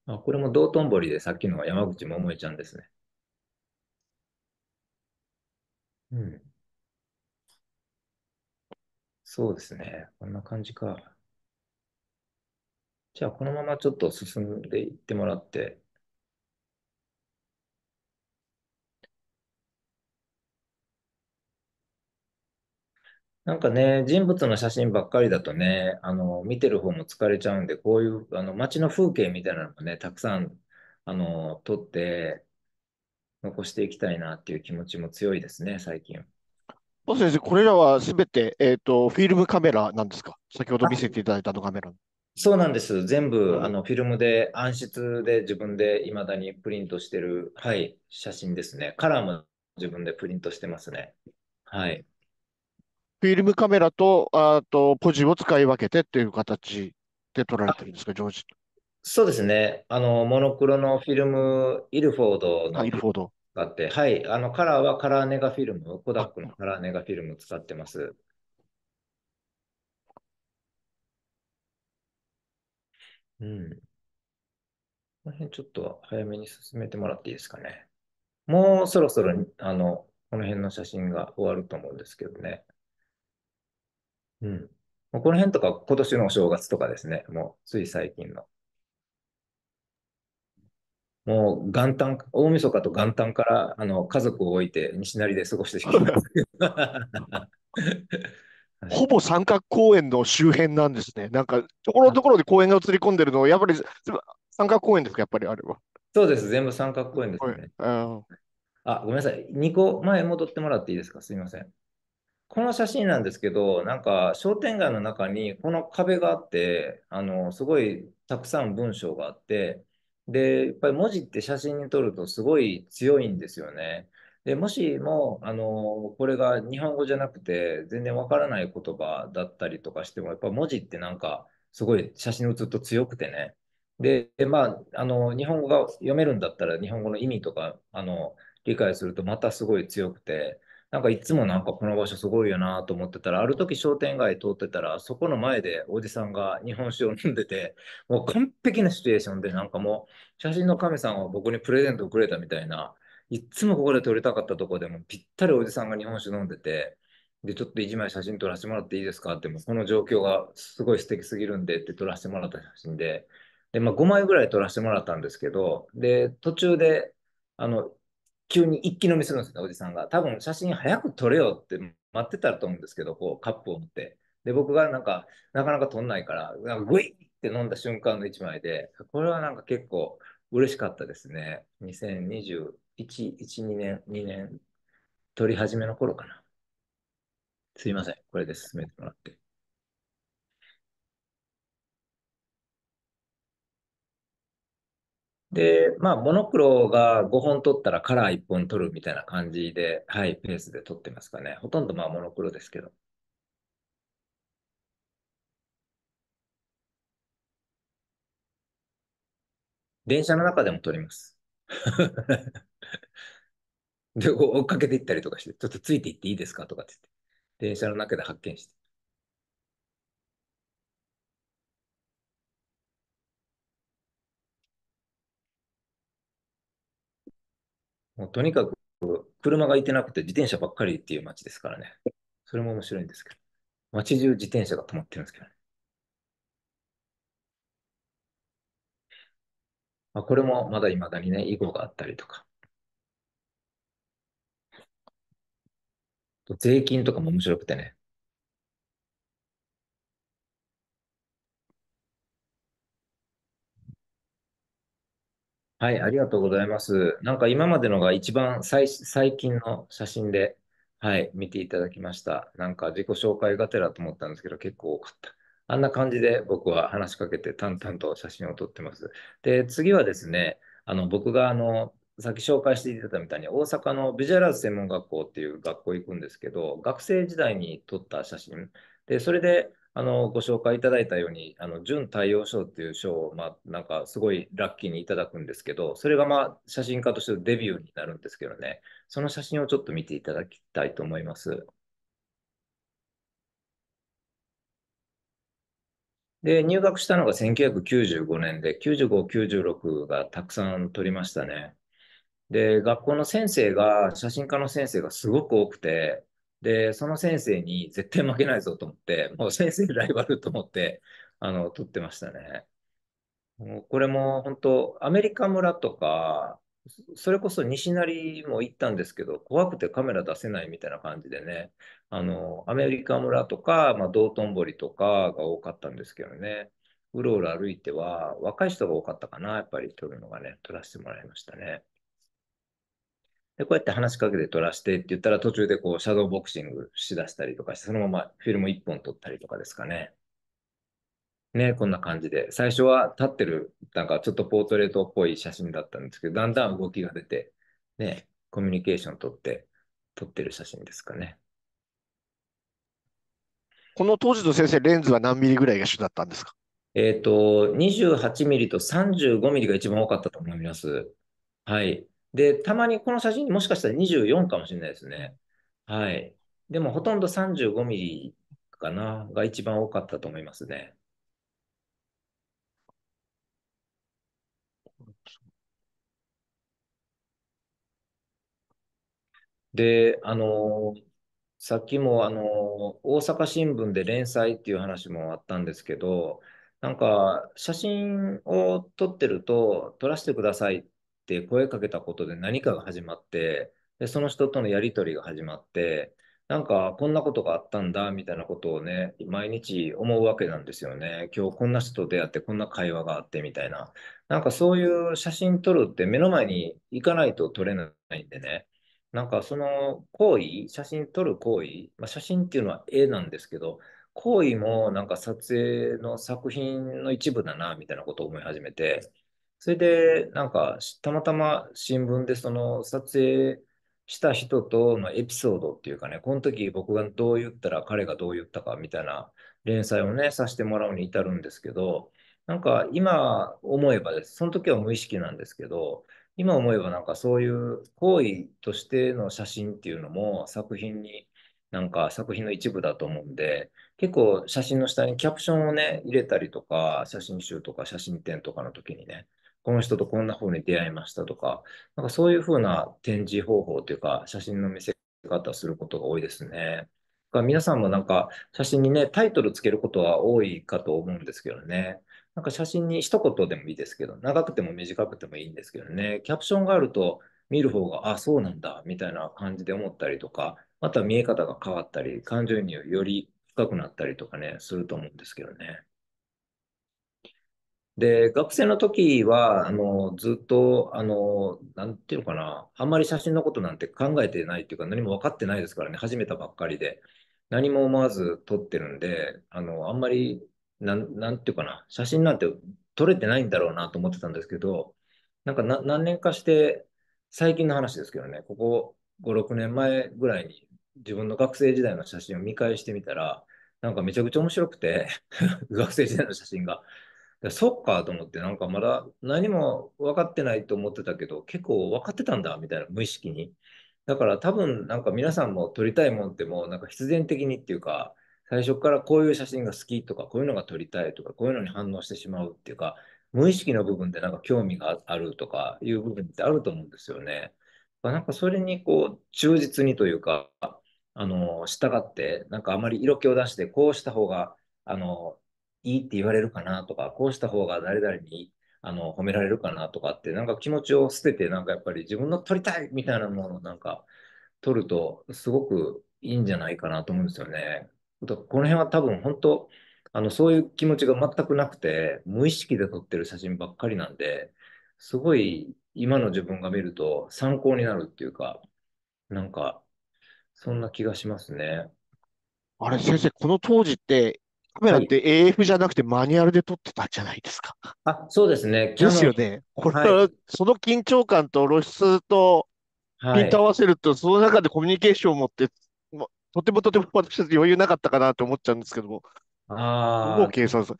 あ、これも道頓堀でさっきのは山口百恵ちゃんですね。うん。そうですね。こんな感じか。じゃあ、このままちょっと進んでいってもらって、なんかね、人物の写真ばっかりだとね、あの、見てる方も疲れちゃうんで、こういう、あの、街の風景みたいなのもね、たくさん、あの、撮って、残していきたいなっていう気持ちも強いですね、最近。あ先生、これらはすべて、えっと、フィルムカメラなんですか先ほど見せていただいたあのカメラ。そうなんです。全部、あの、フィルムで、暗室で自分で未だにプリントしてる、はい、写真ですね。カラーも自分でプリントしてますね。はい。フィルムカメラと、あと、ポジを使い分けてっていう形で撮られてるんですか、ジョージ。そうですね。あの、モノクロのフィルム、イルフォードの。イルフォード。って、はい。あの、カラーはカラーネガフィルム、コダックのカラーネガフィルム使ってます。うん。この辺ちょっと早めに進めてもらっていいですかね。もうそろそろ、あの、この辺の写真が終わると思うんですけどね。うん。この辺とか、今年のお正月とかですね。もう、つい最近の。もう元旦、大晦日と元旦から、あの、家族を置いて、西成で過ごしてしまいました。ほぼ三角公園の周辺なんですね。なんか、ところどころで公園が映り込んでるの、やっぱり三角公園ですか、やっぱりあれは。そうです、全部三角公園ですね。はい、あ、ごめんなさい。2個前戻ってもらっていいですか、すみません。この写真なんですけど、なんか商店街の中にこの壁があって、あの、すごいたくさん文章があって、で、やっぱり文字って写真に撮るとすごい強いんですよね。で、もしも、あの、これが日本語じゃなくて、全然わからない言葉だったりとかしても、やっぱ文字ってなんか、すごい写真に写ると強くてね。で、まあ、あの、日本語が読めるんだったら、日本語の意味とか、あの、理解するとまたすごい強くて、なんかいつもなんかこの場所すごいよなと思ってたら、ある時商店街通ってたら、そこの前でおじさんが日本酒を飲んでて、もう完璧なシチュエーションで、なんかもう写真の神さんは僕にプレゼントをくれたみたいな、いつもここで撮りたかったとこでもぴったりおじさんが日本酒飲んでて、で、ちょっと1枚写真撮らせてもらっていいですかって、もうこの状況がすごい素敵すぎるんでって撮らせてもらった写真で、で、まあ、5枚ぐらい撮らせてもらったんですけど、で、途中で、あの、急に一気飲みするんですね、おじさんが。多分写真早く撮れよって待ってたと思うんですけど、こうカップを持って。で、僕がなんか、なかなか撮んないから、なんかグイって飲んだ瞬間の一枚で、これはなんか結構嬉しかったですね。2021、12年、2年、撮り始めの頃かな。すいません、これで進めてもらって。で、まあ、モノクロが5本取ったらカラー1本取るみたいな感じで、はい、ペースで取ってますかね。ほとんどまあモノクロですけど。電車の中でも撮ります。で、追っかけていったりとかして、ちょっとついていっていいですかとかって言って、電車の中で発見して。もうとにかく車がいてなくて自転車ばっかりっていう街ですからね。それも面白いんですけど。街中自転車が止まってるんですけどね。まあ、これもまだ未だにね、囲碁があったりとか。税金とかも面白くてね。はい、ありがとうございます。なんか今までのが一番最、最近の写真で、はい、見ていただきました。なんか自己紹介がてらと思ったんですけど、結構多かった。あんな感じで僕は話しかけて淡々と写真を撮ってます。で、次はですね、あの僕があの、さっき紹介していただいたみたいに、大阪のビジュアルズ専門学校っていう学校行くんですけど、学生時代に撮った写真。で、それで、あのご紹介いただいたように、あの準太陽賞っていう賞を、まあ、なんかすごいラッキーにいただくんですけど、それがまあ写真家としてデビューになるんですけどね、その写真をちょっと見ていただきたいと思います。で、入学したのが1995年で、95、96がたくさん撮りましたね。で、学校の先生が、写真家の先生がすごく多くて、で、その先生に絶対負けないぞと思って、もう先生ライバルと思って、あの、撮ってましたね。もうこれも本当、アメリカ村とか、それこそ西成も行ったんですけど、怖くてカメラ出せないみたいな感じでね、あの、アメリカ村とか、まあ、道頓堀とかが多かったんですけどね、うろうろ歩いては、若い人が多かったかな、やっぱり撮るのがね、撮らせてもらいましたね。で、こうやって話しかけて撮らしてって言ったら途中でこうシャドーボクシングしだしたりとかして、そのままフィルム1本撮ったりとかですかね。ね、こんな感じで。最初は立ってる、なんかちょっとポートレートっぽい写真だったんですけど、だんだん動きが出て、ね、コミュニケーション取って、撮ってる写真ですかね。この当時の先生、レンズは何ミリぐらいが主だったんですかえっ、ー、と、28ミリと35ミリが一番多かったと思います。はい。で、たまにこの写真、もしかしたら24かもしれないですね。はい。でも、ほとんど35ミリかな、が一番多かったと思いますね。で、あのー、さっきも、あのー、大阪新聞で連載っていう話もあったんですけど、なんか写真を撮ってると、撮らせてくださいっって声かけたことで何かが始まってでその人とのやり取りが始まってなんかこんなことがあったんだみたいなことをね毎日思うわけなんですよね今日こんな人と出会ってこんな会話があってみたいななんかそういう写真撮るって目の前に行かないと撮れないんでねなんかその行為写真撮る行為、まあ、写真っていうのは絵なんですけど行為もなんか撮影の作品の一部だなみたいなことを思い始めてそれで、なんか、たまたま新聞でその撮影した人とのエピソードっていうかね、この時僕がどう言ったら彼がどう言ったかみたいな連載をね、させてもらうに至るんですけど、なんか今思えばです。その時は無意識なんですけど、今思えばなんかそういう行為としての写真っていうのも作品になんか作品の一部だと思うんで、結構写真の下にキャプションをね、入れたりとか、写真集とか写真展とかの時にね、この人とこんな風に出会いましたとか、なんかそういう風な展示方法というか、写真の見せ方することが多いですね。だから皆さんもなんか写真にね、タイトルつけることは多いかと思うんですけどね。なんか写真に一言でもいいですけど、長くても短くてもいいんですけどね、キャプションがあると見る方が、あ、そうなんだ、みたいな感じで思ったりとか、また見え方が変わったり、感情により深くなったりとかね、すると思うんですけどね。で、学生の時は、あの、ずっと、あの、なんていうのかな、あんまり写真のことなんて考えてないっていうか、何も分かってないですからね、始めたばっかりで。何も思わず撮ってるんで、あの、あんまり、なん、なんていうかな、写真なんて撮れてないんだろうなと思ってたんですけど、なんかな何年かして、最近の話ですけどね、ここ5、6年前ぐらいに自分の学生時代の写真を見返してみたら、なんかめちゃくちゃ面白くて 学生時代の写真が。でそっかと思って、なんかまだ何も分かってないと思ってたけど、結構分かってたんだみたいな、無意識に。だから多分なんか皆さんも撮りたいもんってもうなんか必然的にっていうか、最初からこういう写真が好きとか、こういうのが撮りたいとか、こういうのに反応してしまうっていうか、無意識の部分でなんか興味があるとかいう部分ってあると思うんですよね。なんかそれにこう忠実にというか、あの従って、なんかあまり色気を出して、こうした方があのいいって言われるかなとか、こうした方が誰々にあの褒められるかなとかって、なんか気持ちを捨てて、なんかやっぱり自分の撮りたいみたいなものをなんか撮ると、すごくいいんじゃないかなと思うんですよね。この辺は多分本当、あのそういう気持ちが全くなくて、無意識で撮ってる写真ばっかりなんで、すごい今の自分が見ると参考になるっていうか、なんか、そんな気がしますね。あれ、先生、この当時ってカメラって AF じゃなくてマニュアルで撮ってたじゃないですか。あ、そうですね。ですよね。これは、はその緊張感と露出とピント合わせると、その中でコミュニケーションを持って、とてもとても私たち余裕なかったかなと思っちゃうんですけども。ああ。計算す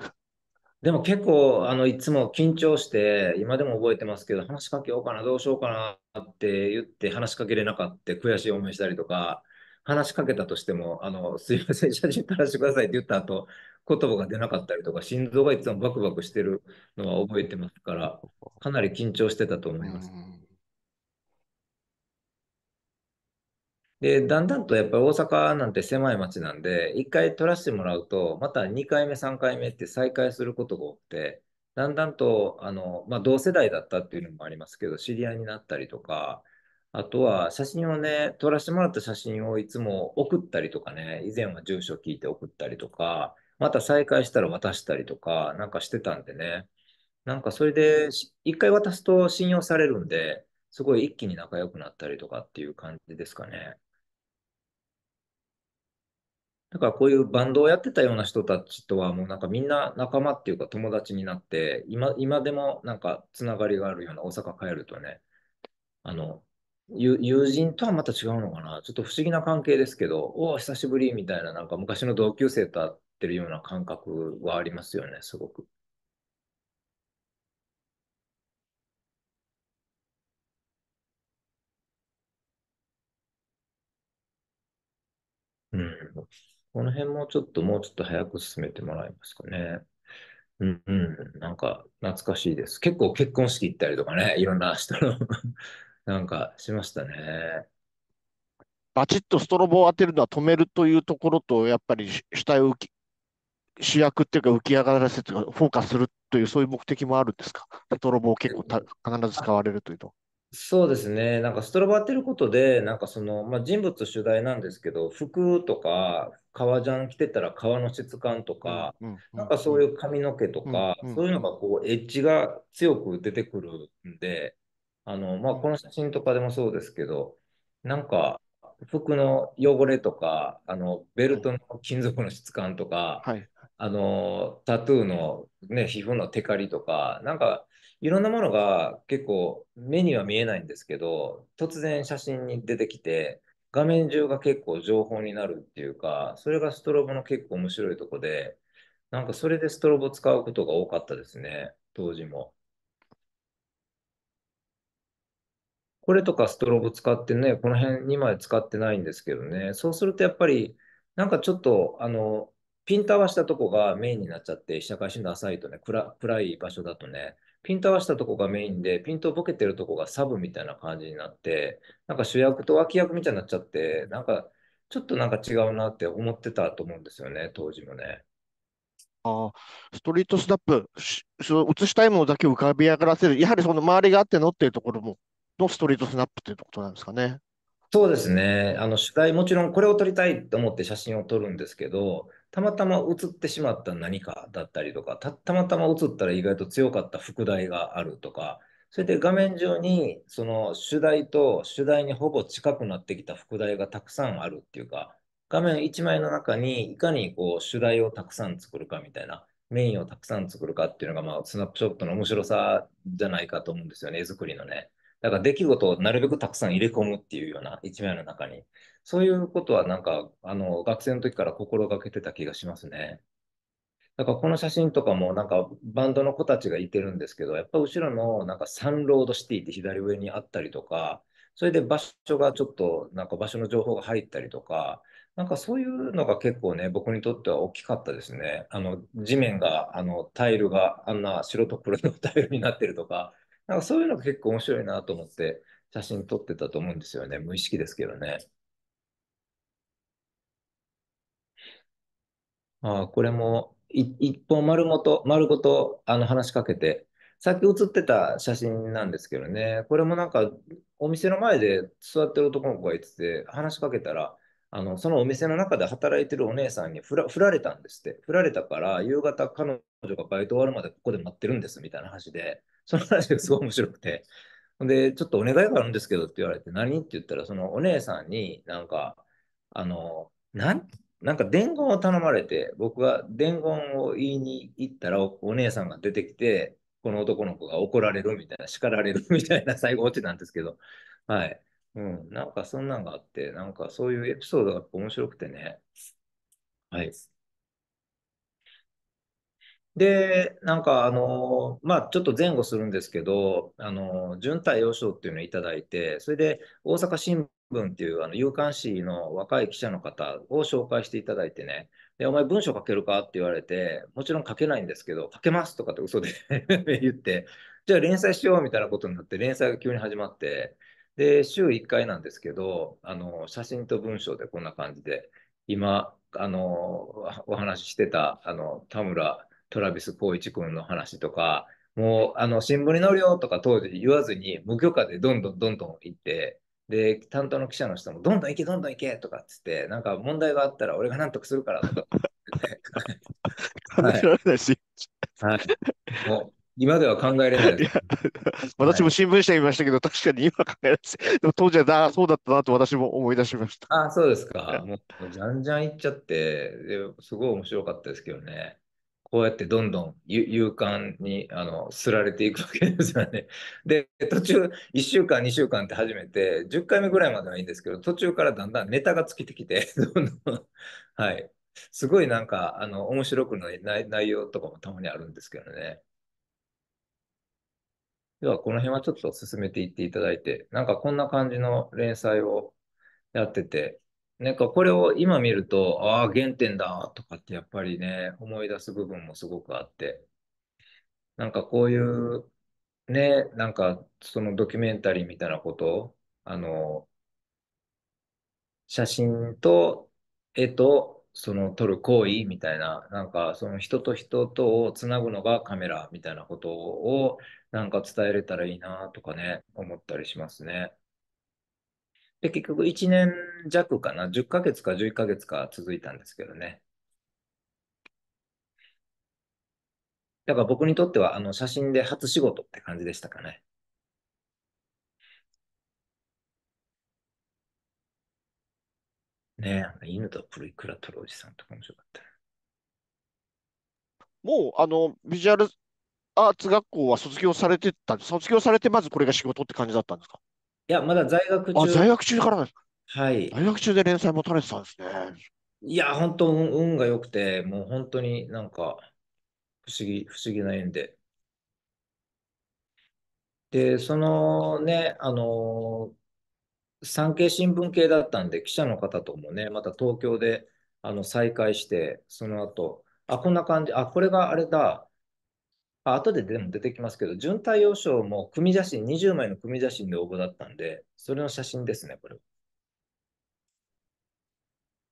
でも結構、あの、いつも緊張して、今でも覚えてますけど、話しかけようかな、どうしようかなって言って話しかけれなかった、悔しい思いしたりとか、話しかけたとしても、あの、すみません、写真撮らせてくださいって言った後、言葉が出なかったりとか、心臓がいつもバクバクしてるのは覚えてますから、かなり緊張してたと思います。で、だんだんとやっぱり大阪なんて狭い町なんで、1回撮らせてもらうと、また2回目、3回目って再開することが多くて、だんだんと、あの、まあ、同世代だったっていうのもありますけど、知り合いになったりとか、あとは写真をね、撮らせてもらった写真をいつも送ったりとかね、以前は住所聞いて送ったりとか、また再開したら渡したりとか、なんかしてたんでね、なんかそれで一回渡すと信用されるんで、すごい一気に仲良くなったりとかっていう感じですかね。だからこういうバンドをやってたような人たちとはもうなんかみんな仲間っていうか友達になって今、今でもなんかつながりがあるような大阪帰るとね、あの、友人とはまた違うのかなちょっと不思議な関係ですけど、おお、久しぶりみたいな、なんか昔の同級生と会ってるような感覚はありますよね、すごく。うん。この辺もちょっともうちょっと早く進めてもらえますかね。うん、うん、なんか懐かしいです。結構結婚式行ったりとかね、いろんな人のなんかしましたね。バチッとストロボを当てるのは止めるというところと、やっぱり主体を浮き、主役っていうか浮き上がらせて、フォーカスするという、そういう目的もあるんですかストロボを結構た必ず使われるというと。そうですね、なんかストロボ当てることで、なんかその、まあ、人物主題なんですけど、服とか、革ジャン着てたら革の質感とか、うんうんうんうん、なんかそういう髪の毛とか、うんうんうん、そういうのがこうエッジが強く出てくるんで、あの、まあ、この写真とかでもそうですけど、なんか、服の汚れとか、あの、ベルトの金属の質感とか、はい、あの、タトゥーの、ね、皮膚のテカリとか、なんか、いろんなものが結構目には見えないんですけど、突然写真に出てきて、画面中が結構情報になるっていうか、それがストロボの結構面白いとこで、なんかそれでストロボ使うことが多かったですね、当時も。これとかストロボ使ってね、この辺2枚使ってないんですけどね、そうするとやっぱり、なんかちょっと、あの、ピント合わせたとこがメインになっちゃって、被写界深度浅いとね暗、暗い場所だとね、ピント合わせたとこがメインで、ピントをボケてるとこがサブみたいな感じになって、なんか主役と脇役みたいになっちゃって、なんかちょっとなんか違うなって思ってたと思うんですよね、当時もね。あストリートスナップ、映したいものだけ浮かび上がらせる、やはりその周りがあってのっていうところものストリートスナップということなんですかね。そうですね。あの主題、もちろんこれを撮りたいと思って写真を撮るんですけど、たまたま写ってしまった何かだったりとか、たまたま写ったら意外と強かった副題があるとか、それで画面上にその主題と主題にほぼ近くなってきた副題がたくさんあるっていうか、画面1枚の中にいかにこう主題をたくさん作るかみたいな、メインをたくさん作るかっていうのが、まあ、スナップショットの面白さじゃないかと思うんですよね、絵作りのね。だから出来事をなるべくたくさん入れ込むっていうような一面の中に。そういうことはなんか、あの、学生の時から心がけてた気がしますね。だからこの写真とかもなんかバンドの子たちがいてるんですけど、やっぱ後ろのなんかサンロードシティって左上にあったりとか、それで場所がちょっとなんか場所の情報が入ったりとか、なんかそういうのが結構ね、僕にとっては大きかったですね。あの、地面が、あの、タイルがあんな白と黒のタイルになってるとか、なんかそういうのが結構面白いなと思って、写真撮ってたと思うんですよね。無意識ですけどね。ああ、これも、一本丸ごと、丸ごと、あの、話しかけて、さっき写ってた写真なんですけどね、これもなんか、お店の前で座ってる男の子がいてて、話しかけたら、あの、そのお店の中で働いてるお姉さんに振ら、振られたんですって。振られたから、夕方彼女がバイト終わるまでここで待ってるんです、みたいな話で。その話がすごい面白くて。で、ちょっとお願いがあるんですけどって言われて、何って言ったら、そのお姉さんになんか、あの、なんなんか伝言を頼まれて、僕が伝言を言いに行ったらお、お姉さんが出てきて、この男の子が怒られるみたいな、叱られるみたいな最後落ちなんですけど、はい。うん、なんかそんなんがあって、なんかそういうエピソードが面白くてね。はい。で、なんかあの、まあ、ちょっと前後するんですけど、あの、準太陽賞っていうのをいただいて、それで大阪新聞っていうあの有刊誌の若い記者の方を紹介していただいてね、で、お前文章書けるかって言われて、もちろん書けないんですけど、書けますとかって嘘で 言って、じゃあ連載しようみたいなことになって、連載が急に始まって、で、週1回なんですけど、あの、写真と文章でこんな感じで、今、あの、お話ししてた、あの、田村、トラビスイ一君の話とか、もう、あの、新聞に載るよとか当時言わずに、無許可でどんどんどんどん行って、で、担当の記者の人も、どんどん行け、どんどん行けとかっつって、なんか問題があったら俺が何とかするからとかって。ら ないし。はい。もう今では考えれない私も新聞社見ましたけど、はい、確かに今考えられない。でも当時はだそうだったなと私も思い出しました。あそうですか。もうじゃんじゃん行っちゃって、すごい面白かったですけどね。こうやってどんどん勇敢にあのすられていくわけですよね。で途中1週間2週間って始めて10回目ぐらいまではいいんですけど途中からだんだんネタが尽きてきて どんどんはいすごいなんかあの面白くない内容とかもたまにあるんですけどね。ではこの辺はちょっと進めていっていただいてなんかこんな感じの連載をやっててなんかこれを今見ると、ああ、原点だとかってやっぱりね、思い出す部分もすごくあって、なんかこういうね、なんかそのドキュメンタリーみたいなことを、あの、写真と絵とその撮る行為みたいな、なんかその人と人とをつなぐのがカメラみたいなことをなんか伝えれたらいいなとかね、思ったりしますね。で結局1年弱かな、10ヶ月か11ヶ月か続いたんですけどね。だから僕にとっては、あの、写真で初仕事って感じでしたかね。ねえ、犬とプリクラ撮るおじさんとか面白かったもう、あの、ビジュアルアーツ学校は卒業されてたんで卒業されてまずこれが仕事って感じだったんですかいや、まだ在学中。あ、在学中からですか。はい。学中で連載持たれてたんですね。いや、本当運運が良くて、もう本当になんか、不思議、不思議な縁で。で、そのね、あのー、産経新聞系だったんで、記者の方ともね、また東京であの再会して、その後、あ、こんな感じ、あ、これがあれだ、後ででも出てきますけど、準対応賞も組写真、20枚の組写真で応募だったんで、それの写真ですね、これ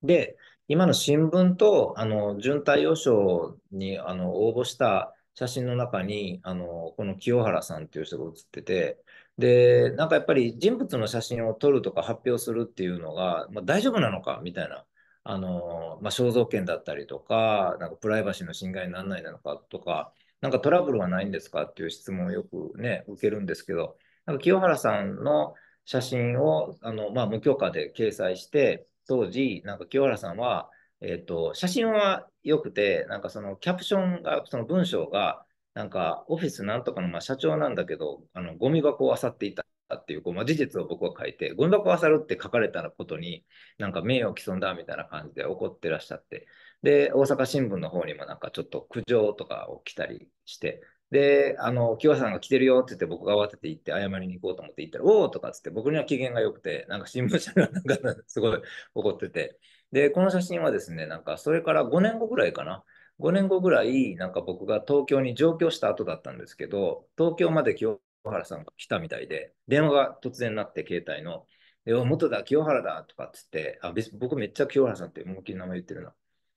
で、今の新聞と、あの、準対応賞にあの応募した写真の中に、あの、この清原さんっていう人が写ってて、で、なんかやっぱり人物の写真を撮るとか発表するっていうのが、まあ、大丈夫なのかみたいな。あの、まあ、肖像権だったりとか、なんかプライバシーの侵害にならないなのかとか、なんかトラブルはないんですかっていう質問をよくね、受けるんですけど、なんか清原さんの写真を、あの、まあ、無許可で掲載して、当時、なんか清原さんは、えっ、ー、と、写真は良くて、なんかそのキャプションが、その文章が、なんかオフィスなんとかのまあ社長なんだけど、あのゴミ箱を漁っていたっていうこう、まあ、事実を僕は書いて、ゴミ箱を漁るって書かれたことに、なんか名誉毀損だみたいな感じで怒ってらっしゃって、で、大阪新聞の方にもなんかちょっと苦情とかを来たりして、で、あの、清さんが来てるよって言って、僕が慌てて行って、謝りに行こうと思って行ったら、おおとかっつって、僕には機嫌が良くて、なんか新聞社がなんかすごい 怒ってて、で、この写真はですね、なんかそれから5年後ぐらいかな、5年後ぐらい、なんか僕が東京に上京した後だったんですけど、東京まで清原さんが来たみたいで、電話が突然なって、携帯の、で元だ、清原だとかっつってあ、僕めっちゃ清原さんって思いっきり名前言ってるな。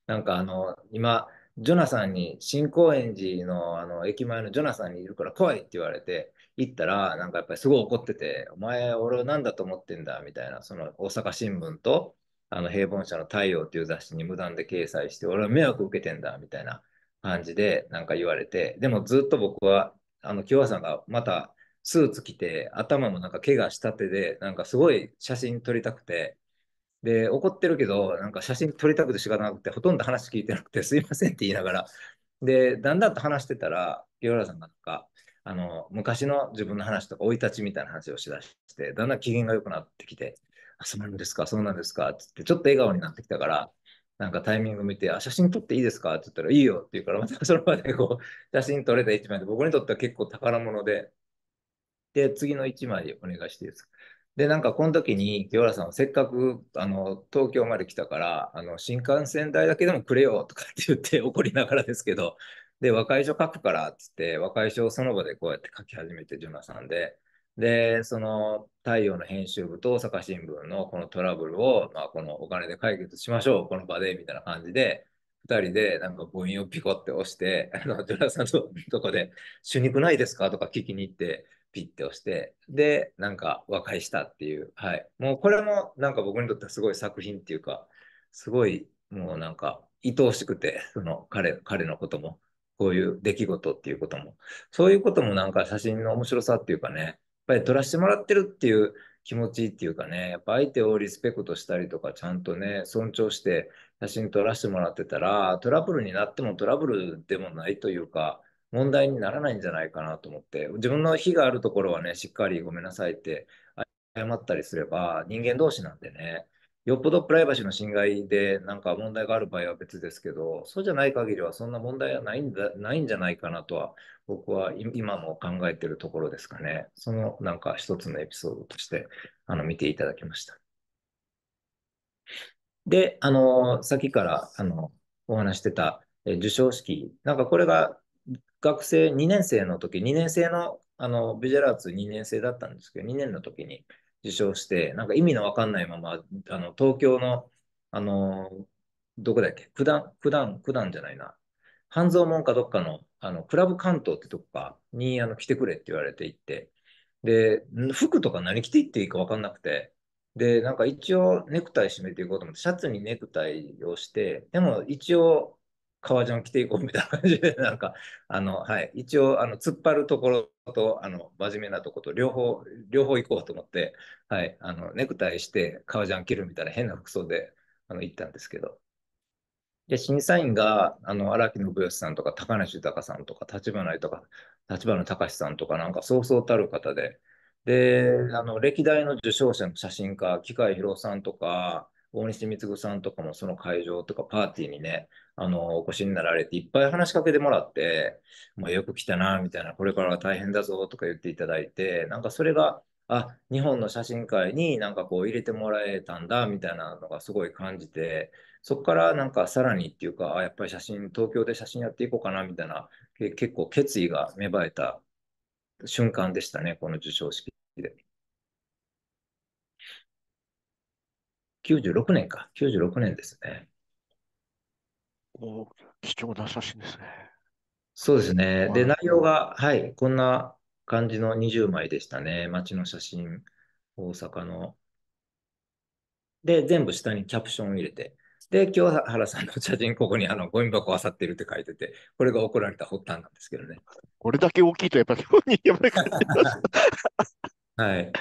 なんかあの、今、ジョナサンに、新興園寺のあの駅前のジョナサンにいるから来いって言われて、行ったら、なんかやっぱりすごい怒ってて、お前、俺を何だと思ってんだみたいな、その大阪新聞と、あの平凡社の太陽っていう雑誌に無断で掲載して、俺は迷惑受けてんだみたいな感じで、なんか言われて、でもずっと僕は、あの、清和さんがまたスーツ着て、頭もなんか怪我したてで、なんかすごい写真撮りたくて、で、怒ってるけど、なんか写真撮りたくて仕方なくて、ほとんど話聞いてなくて、すいませんって言いながら、で、だんだんと話してたら、清原さんがなんか、あの、昔の自分の話とか、生い立ちみたいな話をしだして、だんだん機嫌が良くなってきて、あ、そうなんですか、そうなんですか、つって、ちょっと笑顔になってきたから、なんかタイミング見て、あ、写真撮っていいですかって言ったら、いいよって言うから、またその場でこう、写真撮れた1枚で、僕にとっては結構宝物で、で、次の1枚お願いしていいですかで、なんかこの時に清原さんはせっかくあの東京まで来たからあの新幹線代だけでもくれよとかって言って 怒りながらですけど、で、和解書書くからって言って、和解書をその場でこうやって書き始めて、ジョナさんで。で、その太陽の編集部と大阪新聞のこのトラブルを、まあ、このお金で解決しましょう、この場で、みたいな感じで、2人でなんか母音をピコって押して、あのジョナさんのとこで、主肉ないですかとか聞きに行って、ピッて押して、で、なんか和解したっていう、はい。もうこれもなんか僕にとってはすごい作品っていうか、すごいもうなんか愛おしくて、その彼、彼のことも、こういう出来事っていうことも、そういうこともなんか写真の面白さっていうかね、やっぱり撮らせてもらってるっていう気持ちっていうかね、やっぱ相手をリスペクトしたりとか、ちゃんとね、尊重して写真撮らせてもらってたら、トラブルになってもトラブルでもないというか、問題にならないんじゃないかなと思って、自分の非があるところはね、しっかりごめんなさいって謝ったりすれば、人間同士なんでね、よっぽどプライバシーの侵害でなんか問題がある場合は別ですけど、そうじゃない限りはそんな問題はないんだないんじゃないかなとは、僕は今も考えてるところですかね。そのなんか一つのエピソードとしてあの見ていただきました。で、あの、さっきからあのお話してた、え授賞式。なんかこれが学生2年生の時、2年生の、あの、ビジュアルアーツ2年生だったんですけど、2年の時に受賞して、なんか意味のわかんないまま、あの、東京の、あの、どこだっけ九段、九段、九段じゃないな。半蔵門かどっかの、あの、クラブ関東ってとこかに、あの、来てくれって言われて行って、で、服とか何着ていっていいかわかんなくて、で、なんか一応ネクタイ締めていこうと思って、シャツにネクタイをして、でも一応革ジャン着ていこうみたいな感じで、なんか、あの、はい、一応、あの、突っ張るところと、あの、真面目なところと、両方、両方行こうと思って、はい、あの、ネクタイして、革ジャン着るみたいな変な服装で、あの、行ったんですけど。で、審査員が、あの、荒木信義さんとか、高梨豊さんとか、立花とか、立花隆さんとか、なんか、そうそうたる方で、で、あの、歴代の受賞者の写真家、機械博さんとか、大西貢さんとかもその会場とかパーティーにね、あの、お越しになられて、いっぱい話しかけてもらって、まあ、よく来たな、みたいな、これからは大変だぞとか言っていただいて、なんかそれが、あ、日本の写真界になんかこう入れてもらえたんだ、みたいなのがすごい感じて、そこからなんかさらにっていうか、あ、やっぱり写真、東京で写真やっていこうかな、みたいな、結構決意が芽生えた瞬間でしたね、この授賞式で。96年か、96年ですね。お貴重な写真ですね。そうですね。で、内容が、はい、こんな感じの20枚でしたね。街の写真、大阪の。で、全部下にキャプションを入れて。で、清原さんの写真、ここにあのゴミ箱あさってるって書いてて、これが怒られた発端なんですけどね。これだけ大きいと、やっぱり本やばいはい。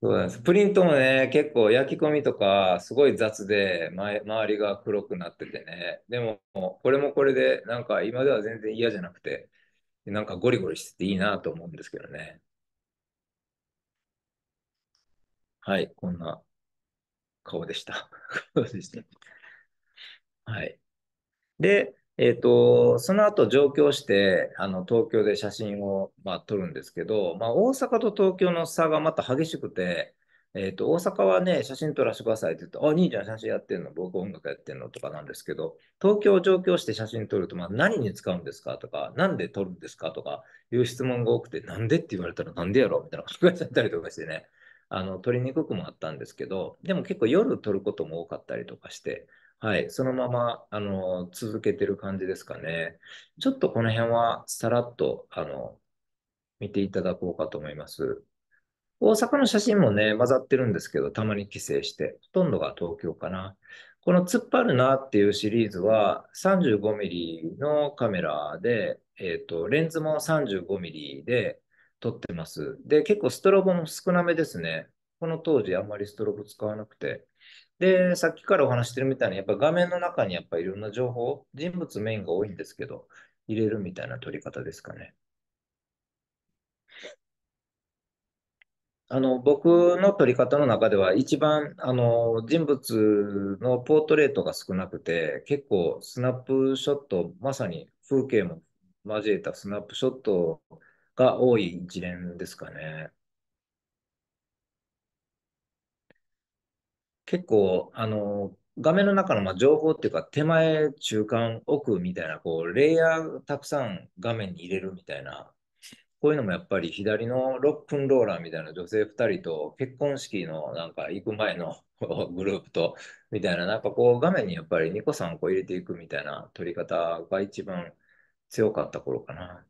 そうなんです。プリントもね、結構焼き込みとかすごい雑で、ま、周りが黒くなっててね。でも、これもこれで、なんか今では全然嫌じゃなくて、なんかゴリゴリしてていいなと思うんですけどね。はい、こんな顔でした。顔でした。はい。で、えっ、ー、と、その後上京して、あの、東京で写真を、まあ、撮るんですけど、まあ、大阪と東京の差がまた激しくて、えっ、ー、と、大阪はね、写真撮らせてくださいって言って、あ、兄ちゃん写真やってんの僕音楽やってんのとかなんですけど、東京上京して写真撮ると、まあ、何に使うんですかとか、なんで撮るんですかとかいう質問が多くて、なんでって言われたらなんでやろみたいなこと考れちゃったりとかしてね、あの、撮りにくくもあったんですけど、でも結構夜撮ることも多かったりとかして、はい、そのまま、あの、続けてる感じですかね。ちょっとこの辺はさらっと、あの、見ていただこうかと思います。大阪の写真もね、混ざってるんですけど、たまに帰省して、ほとんどが東京かな。この突っ張るなっていうシリーズは 35mm のカメラで、えーと、とレンズも 35mm で撮ってます。で、結構ストロボも少なめですね。この当時あんまりストロボ使わなくて。で、さっきからお話してるみたいに、やっぱ画面の中にやっぱいろんな情報、人物メインが多いんですけど、入れるみたいな取り方ですかね。あの、僕の撮り方の中では一番、あの、人物のポートレートが少なくて、結構スナップショット、まさに風景も交えたスナップショットが多い一連ですかね。結構、あの、画面の中のまあ情報っていうか、手前、中間、奥みたいな、こう、レイヤーたくさん画面に入れるみたいな、こういうのもやっぱり左の6分ローラーみたいな女性2人と、結婚式のなんか行く前の グループと、みたいな、なんかこう、画面にやっぱり2個3個入れていくみたいな取り方が一番強かった頃かな。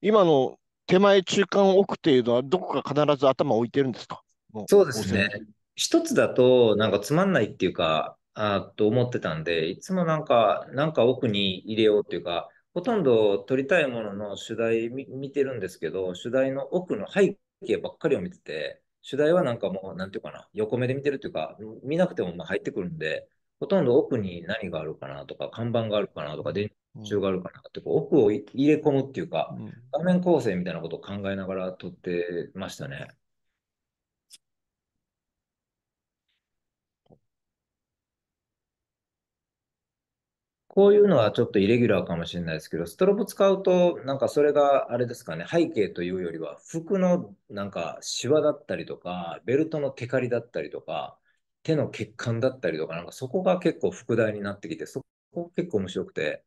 今の手前、中間、奥っていうのは、どこか必ず頭を置いてるんですかそうですね。一つだとなんかつまんないっていうか、あと思ってたんで、いつもなんか、なんか奥に入れようっていうか、ほとんど撮りたいものの主題見てるんですけど、主題の奥の背景ばっかりを見てて、主題はなんかもう、なんていうかな、横目で見てるっていうか、見なくてもまあ入ってくるんで、ほとんど奥に何があるかなとか、看板があるかなとか、電柱があるかなって、奥を入れ込むっていうか、うん、画面構成みたいなことを考えながら撮ってましたね。こういうのはちょっとイレギュラーかもしれないですけど、ストロボ使うと、なんかそれがあれですかね、背景というよりは、服のなんかシワだったりとか、ベルトのテカリだったりとか、手の血管だったりとか、なんかそこが結構副題になってきて、そこ結構面白くて、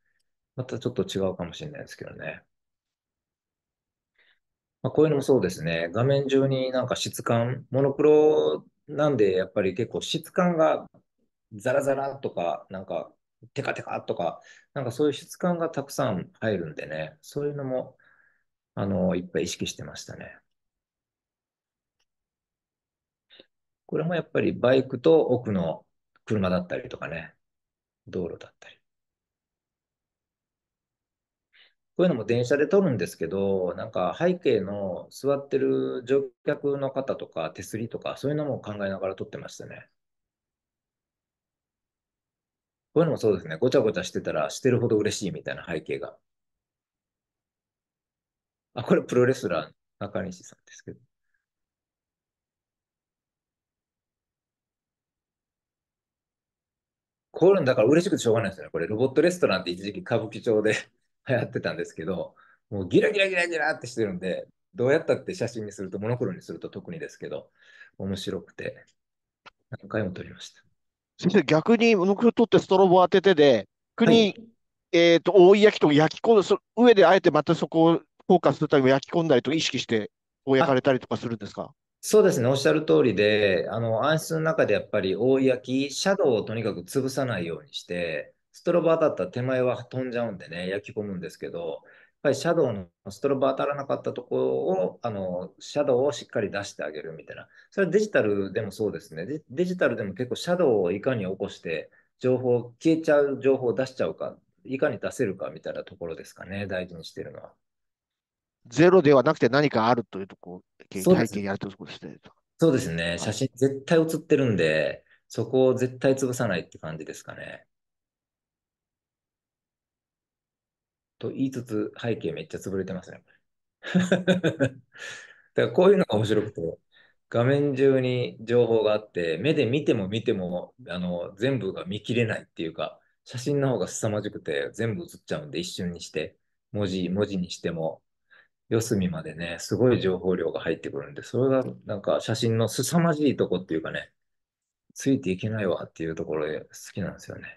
またちょっと違うかもしれないですけどね。まあ、こういうのもそうですね。画面上になんか質感、モノクロなんでやっぱり結構質感がザラザラとか、なんかテカテカとか、なんかそういう質感がたくさん入るんでね、そういうのも、あの、いっぱい意識してましたね。これもやっぱりバイクと奥の車だったりとかね、道路だったり。こういうのも電車で撮るんですけど、なんか背景の座ってる乗客の方とか手すりとか、そういうのも考えながら撮ってましたね。こういうのもそうですね。ごちゃごちゃしてたら、してるほど嬉しいみたいな背景が。あ、これプロレスラーの中西さんですけど。こういうのだから嬉しくてしょうがないですよね。これ、ロボットレストランって一時期歌舞伎町で 流行ってたんですけど、もうギラギラギラギラってしてるんで、どうやったって写真にすると、モノクロにすると特にですけど、面白くて、何回も撮りました。先生、逆に僕標取ってストロボ当ててで、国、えっ、と、覆い焼きと焼き込む、そ上であえてまたそこをフォーカスするために焼き込んだりと意識して、焼かれたりとかするんですかそうですね、おっしゃる通りで、あの暗室の中でやっぱり覆い焼き、シャドウをとにかく潰さないようにして、ストロボ当たった手前は飛んじゃうんでね、焼き込むんですけど、ぱりシャドウのストロボ当たらなかったところを、あの、シャドウをしっかり出してあげるみたいな。それはデジタルでもそうですね。デジタルでも結構シャドウをいかに起こして、情報、消えちゃう情報を出しちゃうか、いかに出せるかみたいなところですかね、大事にしてるのは。ゼロではなくて何かあるというところ、そうですね。そうですね。写真絶対写ってるんで、そこを絶対潰さないって感じですかね。と言いつつ、背景めっちゃ潰れてますね。だからこういうのが面白くて、画面中に情報があって、目で見ても見ても、あの、全部が見切れないっていうか、写真の方が凄まじくて、全部映っちゃうんで、一瞬にして、文字、文字にしても、四隅までね、すごい情報量が入ってくるんで、それがなんか写真の凄まじいとこっていうかね、ついていけないわっていうところで好きなんですよね。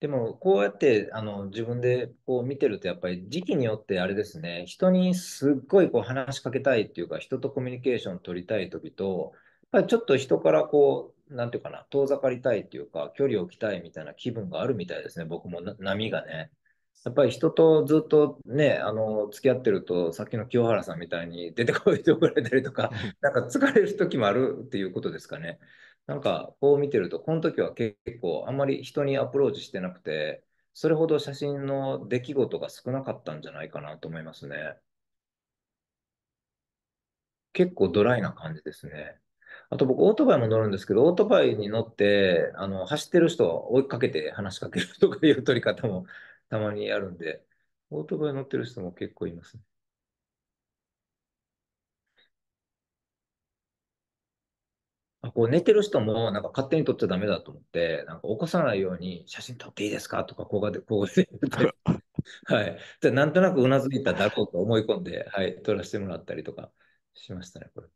でも、こうやってあの自分でこう見てると、やっぱり時期によってあれですね、人にすっごいこう話しかけたいっていうか、人とコミュニケーション取りたい時と、やっぱりちょっと人からこう、なんていうかな、遠ざかりたいっていうか、距離を置きたいみたいな気分があるみたいですね、僕も波がね。やっぱり人とずっとね、あの付き合ってると、さっきの清原さんみたいに出てこいって怒られたりとか、なんか疲れる時もあるっていうことですかね。なんかこう見てると、この時は結構あんまり人にアプローチしてなくて、それほど写真の出来事が少なかったんじゃないかなと思いますね。結構ドライな感じですね。あと僕、オートバイも乗るんですけど、オートバイに乗って、あの、走ってる人を追いかけて話しかけるとかいう撮り方もたまにやるんで、オートバイ乗ってる人も結構いますね。こう寝てる人もなんか勝手に撮っちゃだめだと思って、なんか起こさないように写真撮っていいですかとか、こうで、こうで はい。じゃなんとなくうなずいただろうと思い込んで、はい、撮らせてもらったりとかしましたね、これ。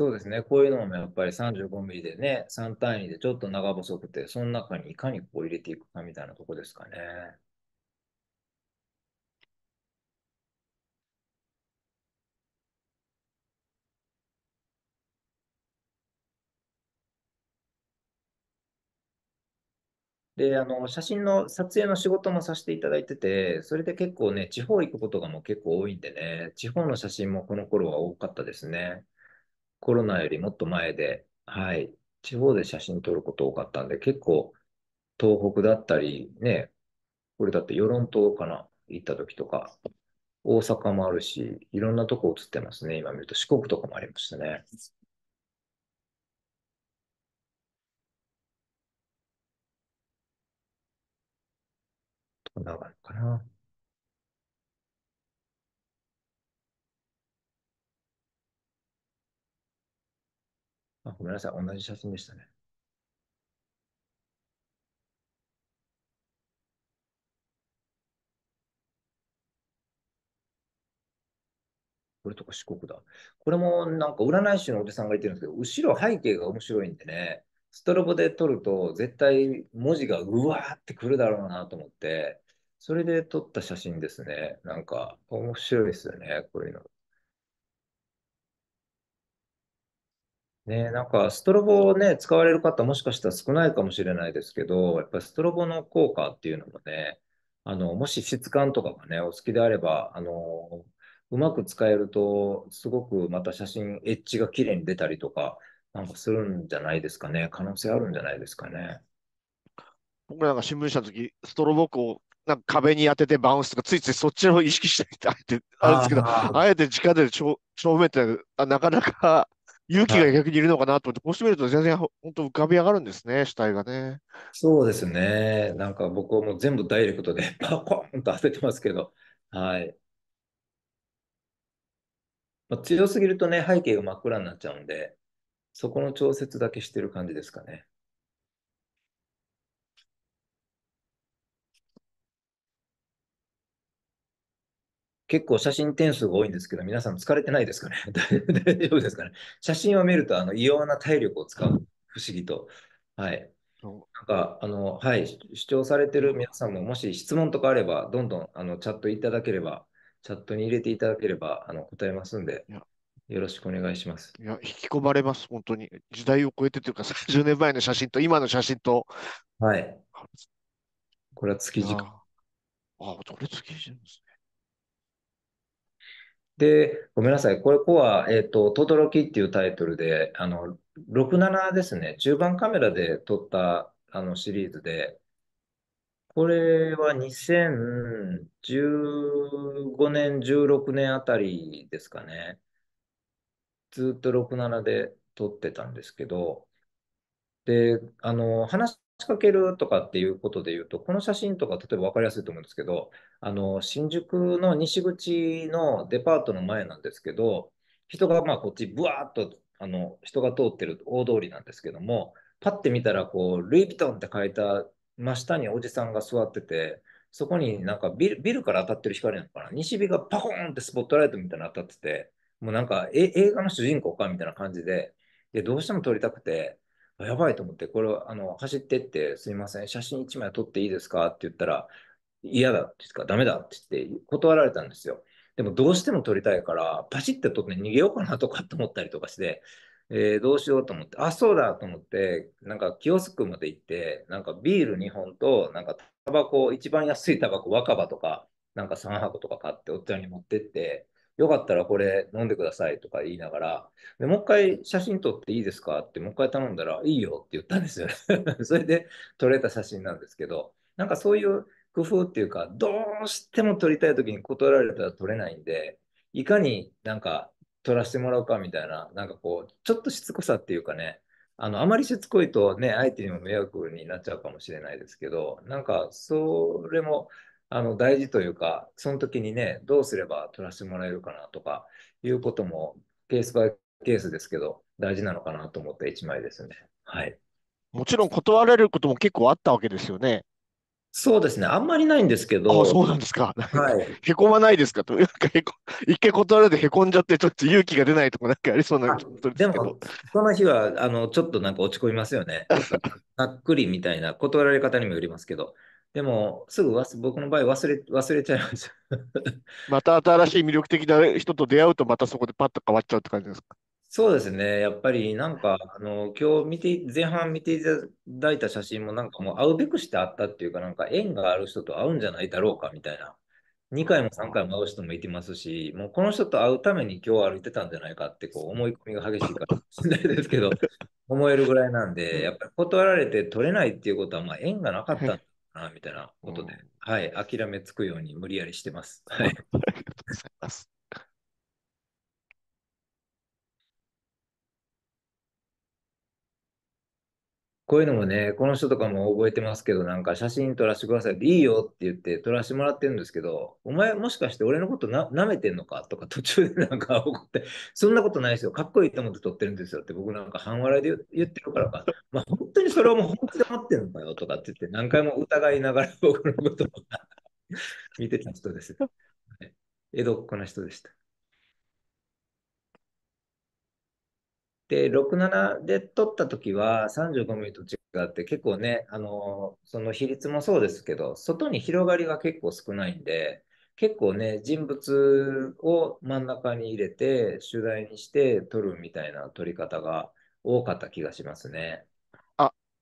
そうですね、こういうのもやっぱり35 m m でね、3単位でちょっと長細くて、その中にいかにこう入れていくかみたいなとこですかね。で、あの、写真の撮影の仕事もさせていただいてて、それで結構ね、地方行くことがもう結構多いんでね、地方の写真もこの頃は多かったですね。コロナよりもっと前で、はい、地方で写真撮ること多かったんで、結構、東北だったり、ね、これだって与論島かな、行った時とか、大阪もあるし、いろんなとこ映ってますね。今見ると四国とかもありましたね。どんなじかな。あ、ごめんなさい。同じ写真でしたね。これとか四国だ。これもなんか占い師のおじさんが言ってるんですけど、後ろ背景が面白いんでね、ストロボで撮ると絶対文字がうわーってくるだろうなと思って、それで撮った写真ですね。なんか面白いですよね、こういうの。ね、なんかストロボをね、使われる方もしかしたら少ないかもしれないですけど、やっぱりストロボの効果っていうのもね、あの、もし質感とかがね、お好きであれば、あの、うまく使えると、すごくまた写真、エッジが綺麗に出たりとか、なんかするんじゃないですかね。可能性あるんじゃないですかね。僕なんか新聞社の時、ストロボをなんか壁に当ててバウンスとか、ついついそっちの方を意識したりってあるんですけど、あえて直で超正面ってなかなか勇気が逆にいるのかなと思って、こうしてみると全然本当浮かび上がるんですね、死体がね。そうですね。なんか僕はもう全部ダイレクトで パコーンと当ててますけど。はい。まあ、強すぎるとね、背景が真っ暗になっちゃうんで、そこの調節だけしてる感じですかね。結構写真点数が多いんですけど、皆さん疲れてないですかね 大丈夫ですかね写真を見るとあの異様な体力を使う、不思議と。はい。なんかあの、はい、主張されてる皆さんも、もし質問とかあれば、どんどんあのチャットいただければ、チャットに入れていただければあの答えますんで、よろしくお願いします。いや、引き込まれます、本当に。時代を超えてというか、30年前の写真と今の写真と。はい。これは月時間。あこれ時間ですね。で、ごめんなさい。これ、コア、えっ、ー、と、トドロキっていうタイトルで、あの、67ですね。10番カメラで撮った、あの、シリーズで、これは2015年、16年あたりですかね。ずっと67で撮ってたんですけど、で、あの、話かけるとかっていうことで言うと、この写真とか、例えば分かりやすいと思うんですけど、あの新宿の西口のデパートの前なんですけど、人がまあこっち、ぶわーっとあの人が通ってる大通りなんですけども、パって見たら、こう、ルイ・ヴィトンって書いた真下におじさんが座ってて、そこになんかビルビルから当たってる光なのかな、西日がパコーンってスポットライトみたいなの当たってて、もうなんか映画の主人公かみたいな感じで、でどうしても撮りたくて、やばいと思って、これ、あの、走ってって、すいません、写真1枚撮っていいですかって言ったら、嫌だって言ったら、ダメだって言って断られたんですよ。でも、どうしても撮りたいから、パチッて撮って逃げようかなとかって思ったりとかして、えー、どうしようと思って、あ、そうだと思って、なんか、キオスクまで行って、なんか、ビール2本と、なんか、タバコ、一番安いタバコ、若葉とか、なんか3箱とか買って、おっちゃんに持ってって、よかったらこれ飲んでくださいとか言いながら、でもう一回写真撮っていいですかって、もう一回頼んだら、いいよって言ったんですよね それで撮れた写真なんですけど、なんかそういう工夫っていうか、どうしても撮りたい時に断られたら撮れないんで、いかになんか撮らせてもらうかみたいな、なんかこう、ちょっとしつこさっていうかね、あの、あまりしつこいとね、相手にも迷惑になっちゃうかもしれないですけど、なんか、それも、あの大事というか、その時にね、どうすれば取らせてもらえるかなとかいうことも、ケースバイケースですけど、大事なのかなと思った1枚ですね。はい、もちろん断られることも結構あったわけですよね。そうですね、あんまりないんですけど。あそうなんですか。はい、へこまないですかと。なかへこ一回断られてへこんじゃって、ちょっと勇気が出ないとか、なんかありそうなでも、その日はあのちょっとなんか落ち込みますよね。ざっくりみたいな、断られ方にもよりますけど。でも、すぐ僕の場合忘れ、忘れちゃいました。また新しい魅力的な人と出会うと、またそこでパッと変わっちゃうって感じですかそうですね。やっぱりなんか、あの、今日見て、前半見ていただいた写真もなんかもう会うべくして会ったっていうか、なんか縁がある人と会うんじゃないだろうかみたいな。2回も3回も会う人もいてますし、もうこの人と会うために今日歩いてたんじゃないかってこう思い込みが激しいかも しれないですけど、思えるぐらいなんで、やっぱり断られて取れないっていうことは、まあ縁がなかったんだな、みたいなことで、うん、はい、諦めつくように無理やりしてます。はい、ありがとうございます。こういうのもね、この人とかも覚えてますけど、なんか写真撮らせてくださいっていいよって言って撮らせてもらってるんですけど、お前もしかして俺のことな舐めてんのかとか途中でなんか怒って、そんなことないですよ、かっこいいと思って撮ってるんですよって僕なんか半笑いで言ってるからか、まあ、本当にそれはもう本当に待ってるのかよとかって言って何回も疑いながら僕のことを見てた人です。江戸っ子な人でした。で、67で撮った時は35ミリと違って結構ね、あのー、その比率もそうですけど、外に広がりが結構少ないんで、結構ね、人物を真ん中に入れて、取材にして撮るみたいな撮り方が多かった気がしますね。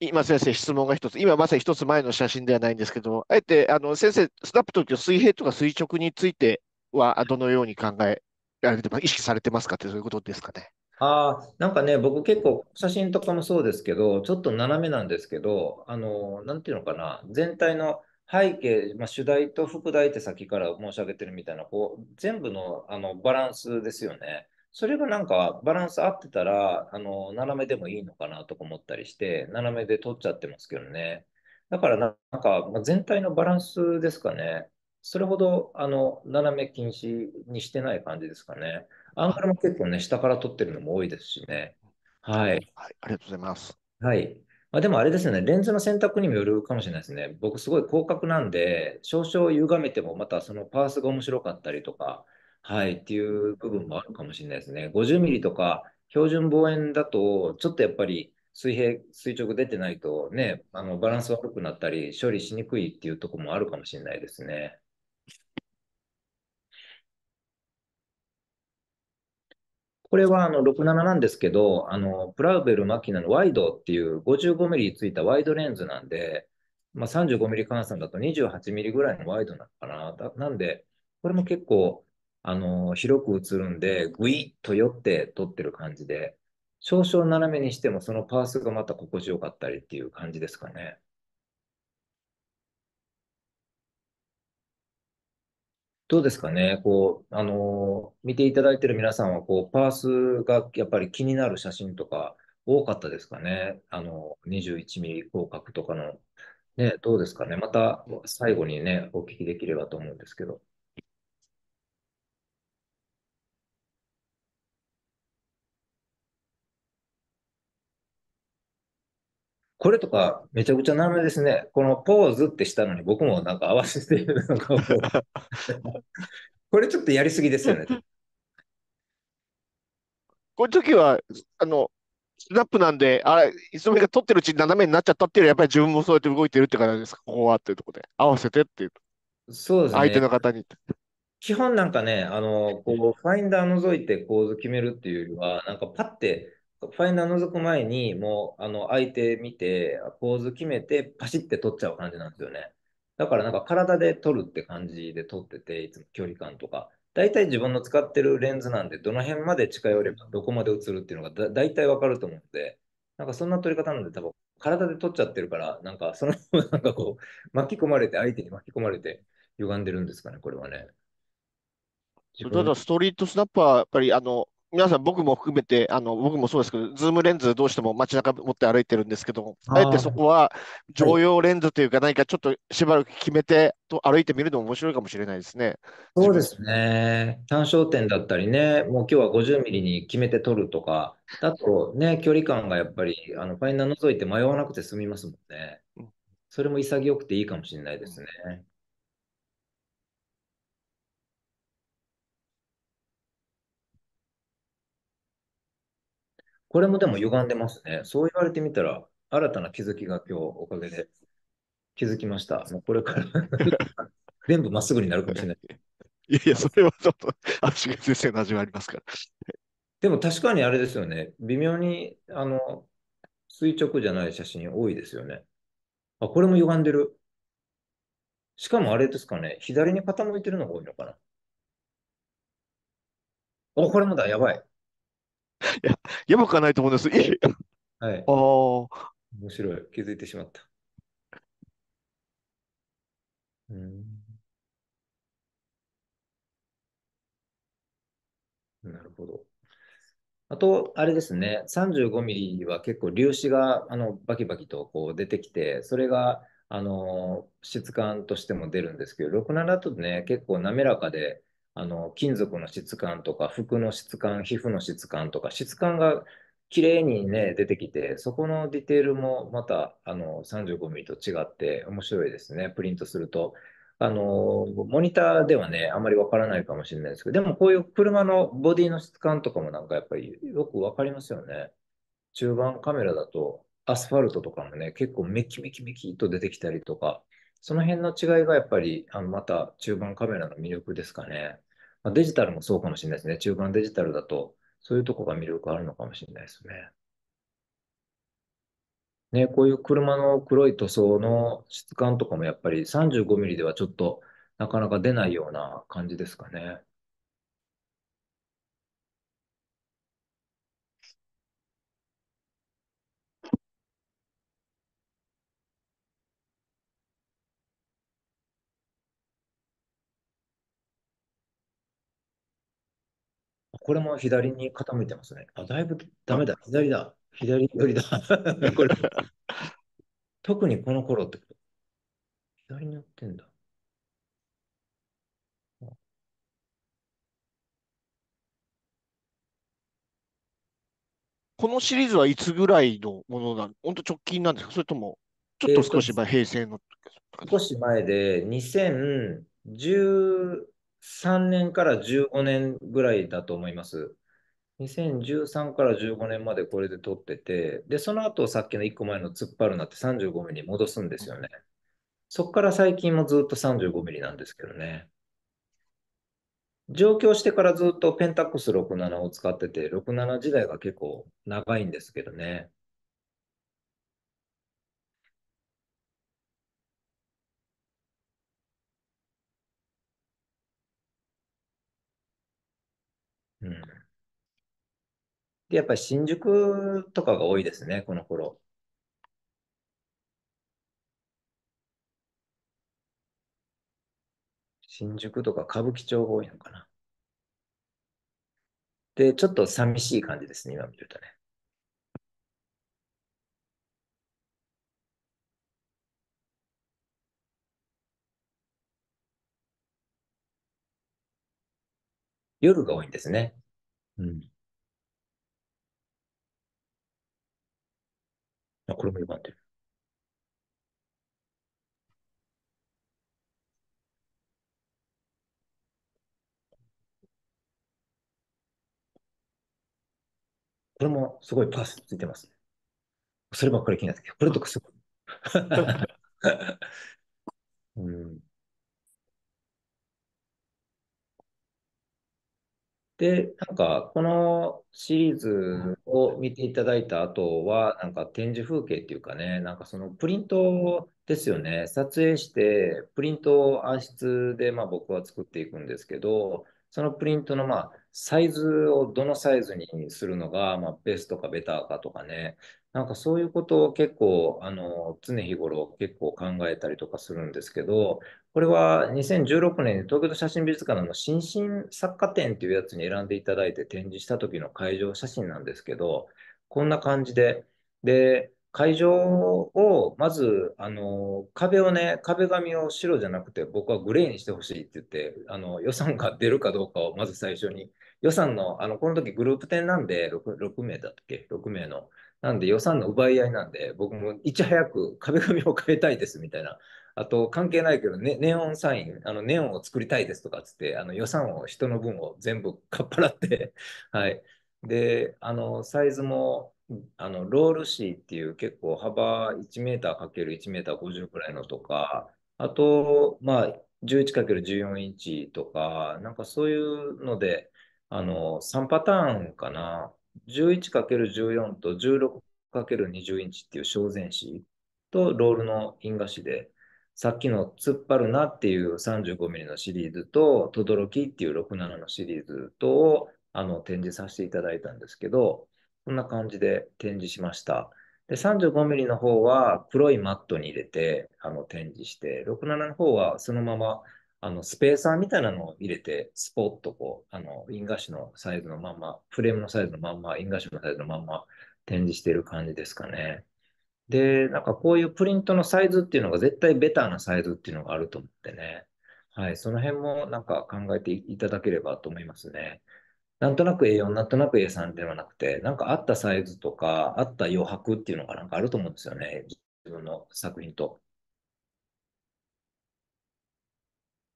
今先生、質問が一つ、今まさに一つ前の写真ではないんですけども、あえてあの先生、スナップときの水平とか垂直については、どのように考えられてま意識されてますかって、そういうことですかね。ああ、なんかね、僕結構写真とかもそうですけど、ちょっと斜めなんですけど、あの、なんていうのかな、全体の背景、まあ、主題と副題って先から申し上げてるみたいな、こう、全部の、あのバランスですよね。それがなんかバランス合ってたら、あの、斜めでもいいのかなとか思ったりして、斜めで撮っちゃってますけどね。だからなんか、まあ、全体のバランスですかね。それほど、あの、斜め禁止にしてない感じですかね。アンカーも結構ね、下から撮ってるのも多いですしね。はい。はい、ありがとうございます。はい。まあ、でもあれですよね、レンズの選択にもよるかもしれないですね。僕、すごい広角なんで、少々歪めても、またそのパースが面白かったりとか、はい、っていう部分もあるかもしれないですね。50ミリとか、標準望遠だと、ちょっとやっぱり水平、垂直出てないとね、あのバランス悪くなったり、処理しにくいっていうところもあるかもしれないですね。これはあの67なんですけど、あのプラウベル・マキナのワイドっていう55ミリついたワイドレンズなんで、まあ、35ミリ換算だと28ミリぐらいのワイドなのかな。だなんで、これも結構あの広く映るんで、ぐいっと寄って撮ってる感じで、少々斜めにしてもそのパースがまた心地よかったりっていう感じですかね。どうですかね、こう、あのー見ていただいてる皆さんは、こう、パースがやっぱり気になる写真とか多かったですかね。あの、21ミリ広角とかの。ね、どうですかね。また最後にね、お聞きできればと思うんですけど。これとかめちゃくちゃ斜めですね。このポーズってしたのに僕もなんか合わせてるのかも。これちょっとやりすぎですよね。こういう時は、あの、スナップなんで、あれ、いつの間にか取ってるうちに斜めになっちゃったっていうのは、やっぱり自分もそうやって動いてるって感じですか、ここはっていうところで。合わせてっていう。そうですね。相手の方に。基本なんかね、あの、こう、ファインダー覗いて構図決めるっていうよりは、なんかパッて、ファイナー覗く前に、もう、あの、相手見て、ポーズ決めて、パシって取っちゃう感じなんですよね。だからなんか体で取るって感じで取ってて、いつも距離感とか。大体自分の使ってるレンズなんで、どの辺まで近寄ればどこまで映るっていうのがだ大体わかると思うんで、なんかそんな取り方なんで多分体で取っちゃってるから、なんかその なんかこう巻き込まれて、相手に巻き込まれて歪んでるんですかね、これはね。ただストリートスナップはやっぱりあの皆さん、僕も含めて、あの僕もそうですけど、ズームレンズどうしても街中持って歩いてるんですけども、あえてそこは常用レンズというか、何かちょっとしばらく決めてと歩いてみるのも面白いかもしれないですね。そうですね。単焦点だったりね、もう今日は50ミリに決めて撮るとか、だとね、距離感がやっぱりあのファイナー覗いて迷わなくて済みますもんね。それも潔くていいかもしれないですね。これもでも歪んでますね。そう言われてみたら、新たな気づきが今日おかげで気づきました。もうこれから 全部まっすぐになるかもしれない。いやいや、それはちょっと、足が先生の味がありますから。でも確かにあれですよね。微妙に、あの、垂直じゃない写真多いですよね。あ、これも歪んでる。しかもあれですかね。左に傾いてるのが多いのかな。お、これもだ、やばい。いや、やばくはないと思うんです。いいはい。ああ。面白い。気づいてしまった。うん。なるほど。あと、あれですね、35ミリは結構粒子があのバキバキとこう出てきて、それがあの質感としても出るんですけど、67だとね、結構滑らかで、あの、金属の質感とか、服の質感、皮膚の質感とか、質感が綺麗にね、出てきて、そこのディテールもまた、あの、35ミリと違って面白いですね。プリントすると。あの、モニターではね、あまりわからないかもしれないですけど、でもこういう車のボディの質感とかもなんかやっぱりよくわかりますよね。中盤カメラだとアスファルトとかもね、結構メキメキメキと出てきたりとか、その辺の違いがやっぱり、あのまた中盤カメラの魅力ですかね。まあ、デジタルもそうかもしれないですね。中盤デジタルだと、そういうとこが魅力あるのかもしれないですね。ね、こういう車の黒い塗装の質感とかもやっぱり 35mm ではちょっとなかなか出ないような感じですかね。これも左に傾いてますね。あ、だいぶダメだ。左だ。左寄りだ。これ 特にこの頃って左に寄ってんだ。このシリーズはいつぐらいのものなん本当直近なんですかそれとも、ちょっと少し前、平成の。少し前で、2010 3年から15年ぐらいだと思います。2013から15年までこれで撮ってて、で、その後さっきの1個前の突っ張るなって35ミリ戻すんですよね。そこから最近もずっと35ミリなんですけどね。上京してからずっとペンタックス67を使ってて、67時代が結構長いんですけどね。で、やっぱり新宿とかが多いですね、この頃。新宿とか歌舞伎町が多いのかな。で、ちょっと寂しい感じですね、今見るとね。夜が多いんですね。うん。あ、これも歪んでる。これもすごいパスついてますね。そればっかり気になって、これとかすごい。うんで、なんか、このシリーズを見ていただいた後は、なんか展示風景っていうかね、なんかそのプリントですよね、撮影して、プリントを暗室でまあ僕は作っていくんですけど、そのプリントの、まあ、サイズをどのサイズにするのが、まあ、ベストかベターかとかね、なんかそういうことを結構、あの、常日頃結構考えたりとかするんですけど、これは2016年に東京都写真美術館の新進作家展っていうやつに選んでいただいて展示した時の会場写真なんですけど、こんな感じで、で、会場を、まず、あの、壁をね、壁紙を白じゃなくて、僕はグレーにしてほしいって言って、あの、予算が出るかどうかをまず最初に、予算の、あの、この時グループ展なんで6、6名だっけ ?6 名の。なんで予算の奪い合いなんで、僕もいち早く壁紙を変えたいですみたいな。あと、関係ないけど、ね、ネオンサイン、あの、ネオンを作りたいですとかつって、あの、予算を、人の分を全部かっぱらって、はい。で、あの、サイズも、あのロールシーっていう結構幅1メーター ×1 メーター50くらいのとか、あと、まあ、11×14 インチとか、なんかそういうので、あの、3パターンかな。11×14 と 16×20 インチっていう小前子とロールの因果紙で、さっきの突っ張るなっていう 35mm のシリーズと、とどろきっていう67のシリーズとをあの展示させていただいたんですけど、こんな感じで展示しました。で、35ミリの方は黒いマットに入れてあの展示して、67の方はそのままあのスペーサーみたいなのを入れて、スポッとこう、あの、インガシのサイズのまんま、フレームのサイズのまんま、インガシのサイズのまんま展示してる感じですかね。で、なんかこういうプリントのサイズっていうのが絶対ベターなサイズっていうのがあると思ってね。はい、その辺もなんか考えていただければと思いますね。なんとなく A4、なんとなく A3 ではなくて、なんかあったサイズとか、あった余白っていうのがなんかあると思うんですよね。自分の作品と。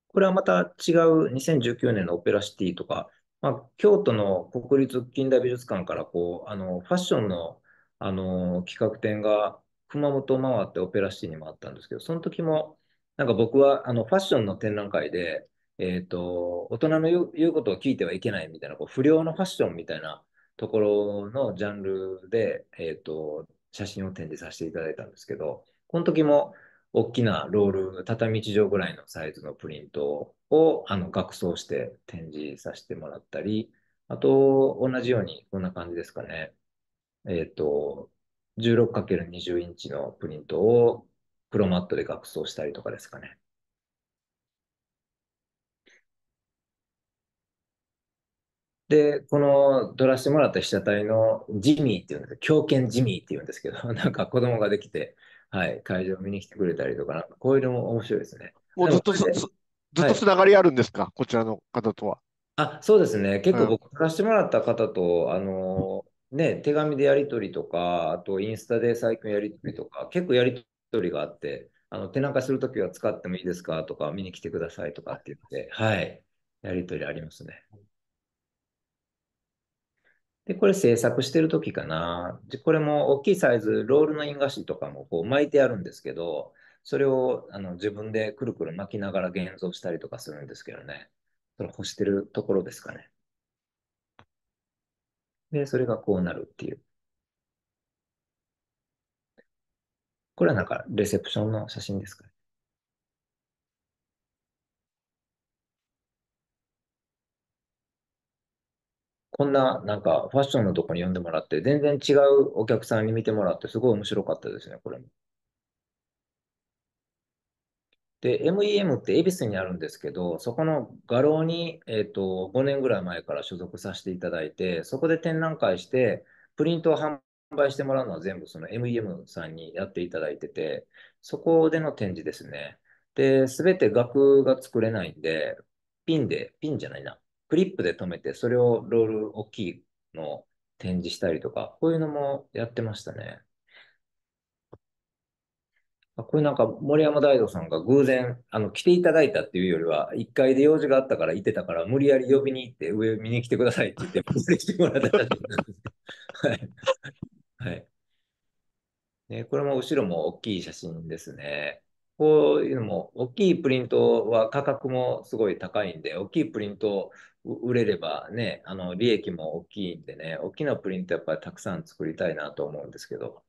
これはまた違う2019年のオペラシティとか、まあ、京都の国立近代美術館からこうあのファッションのあの企画展が熊本回ってオペラシティにもあったんですけど、その時もなんか僕はあのファッションの展覧会でえー、と、大人の言うことを聞いてはいけないみたいな、こう不良のファッションみたいなところのジャンルで、えー、と、写真を展示させていただいたんですけど、この時も大きなロール、畳1畳ぐらいのサイズのプリントをあの額装して展示させてもらったり、あと、同じようにこんな感じですかね。えっ、ー、と、16×20 インチのプリントをクロマットで額装したりとかですかね。で、この撮らせてもらった被写体のジミーっていうんです狂犬ジミーっていうんですけど、なんか子供ができて、はい、会場を見に来てくれたりとか、なんかこういうのも面白いですね。もうずっとずっとつながりあるんですか、はい、こちらの方とは。あそうですね、結構僕、かせてもらった方と、うん、あのね、手紙でやり取りとか、あとインスタで最近やり取りとか、結構やり取りがあって、あの手なんかするときは使ってもいいですかとか、見に来てくださいとかって言って、はい、やり取りありますね。で、これ制作してる時かな。で、これも大きいサイズ、ロールの印紙とかもこう巻いてあるんですけど、それをあの自分でくるくる巻きながら現像したりとかするんですけどね。それ干してるところですかね。で、それがこうなるっていう。これはなんかレセプションの写真ですかね。こんななんかファッションのとこに読んでもらって、全然違うお客さんに見てもらって、すごい面白かったですね、これも。で、MEM って恵比寿にあるんですけど、そこの画廊に、えーと、と5年ぐらい前から所属させていただいて、そこで展覧会して、プリントを販売してもらうのは全部その MEM さんにやっていただいてて、そこでの展示ですね。で、すべて額が作れないんで、ピンで、ピンじゃないな。クリップで止めて、それをロール大きいのを展示したりとか、こういうのもやってましたね。これなんか森山大道さんが偶然あの来ていただいたっていうよりは、1階で用事があったから行ってたから、無理やり呼びに行って上見に来てくださいって言って、無理してもらったらしい はい。ね、これも後ろも大きい写真ですね。こういうのも大きいプリントは価格もすごい高いんで、大きいプリントを売れればね、あの利益も大きいんでね、大きなプリントやっぱりたくさん作りたいなと思うんですけど。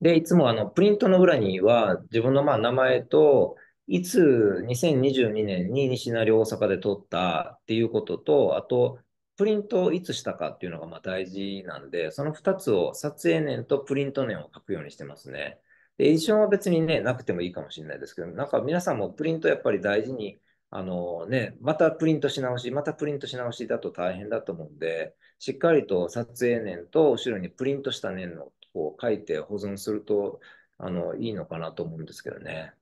で、いつもあのプリントの裏には自分のまあ名前と、いつ2022年に西成大阪で撮ったっていうことと、あと、プリントをいつしたかっていうのがまあ大事なんで、その2つを撮影年とプリント年を書くようにしてますね。で、エディションは別にね、なくてもいいかもしれないですけど、なんか皆さんもプリントやっぱり大事にあのね、またプリントし直し、またプリントし直しだと大変だと思うんで、しっかりと撮影年と後ろにプリントした年のを書いて保存するとあのいいのかなと思うんですけどね。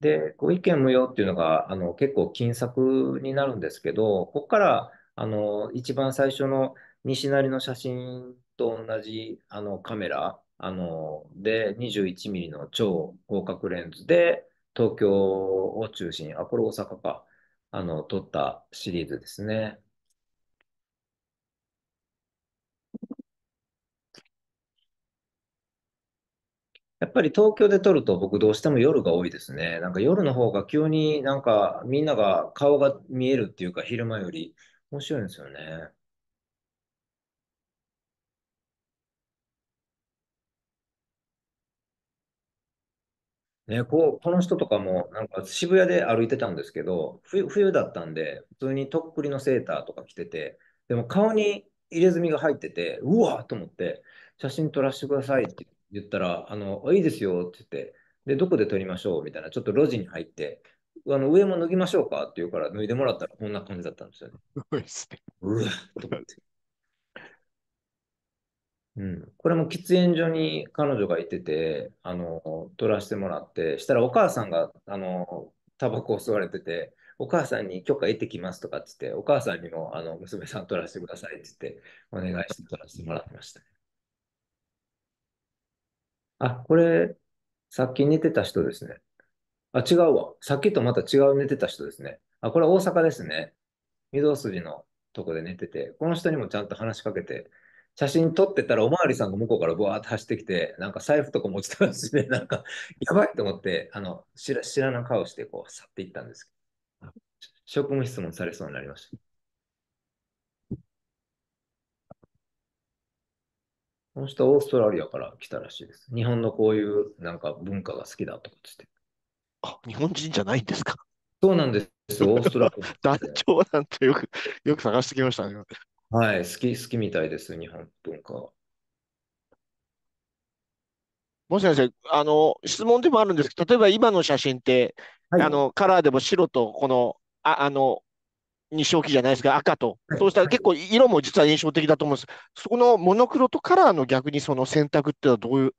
で、ご意見無用っていうのがあの結構金策になるんですけど、ここからあの一番最初の西成の写真と同じあのカメラあの、で、21ミリの超広角レンズで、東京を中心、あ、これ大阪か、あの、撮ったシリーズですね。やっぱり東京で撮ると僕どうしても夜が多いですね。なんか夜の方が急になんかみんなが顔が見えるっていうか昼間より面白いんですよね。ね、ここの人とかも、なんか渋谷で歩いてたんですけど、冬冬だったんで、普通にとっくりのセーターとか着てて、でも顔に入れ墨が入ってて、うわーと思って、写真撮らせてくださいって言ったら、あのいいですよって言って、で、どこで撮りましょうみたいな、ちょっと路地に入って、あの上も脱ぎましょうかって言うから、脱いでもらったらこんな感じだったんですよね。うわと思って。うん、これも喫煙所に彼女がいてて、あの、取らせてもらって、したらお母さんが、あの、タバコを吸われてて、お母さんに許可得てきますとかっつって、お母さんにも、あの、娘さん取らせてくださいって言って、お願いして取らせてもらいました。あ、これ、さっき寝てた人ですね。あ、違うわ。さっきとまた違う寝てた人ですね。あ、これ大阪ですね。御堂筋のとこで寝てて、この人にもちゃんと話しかけて、写真撮ってたら、おまわりさんが向こうからぶわーって走ってきて、なんか財布とか持ちたしね、なんか、やばいと思って、あの知ら知らな顔して、こう、去っていったんですけど、職務質問されそうになりました。この人、オーストラリアから来たらしいです。日本のこういうなんか文化が好きだとかって。あ、日本人じゃないんですかそうなんです、オーストラリア。団長なんてよく、よく探してきましたね。はい、好き、好きみたいです、日本文化。もし先しあの、質問でもあるんですけど、例えば今の写真って、はあい、の、カラーでも白と、この、あ、あの、日照期じゃないですか、赤と。そうしたら結構色も実は印象的だと思うんです。そこのモノクロとカラーの逆にその選択ってのはどういう、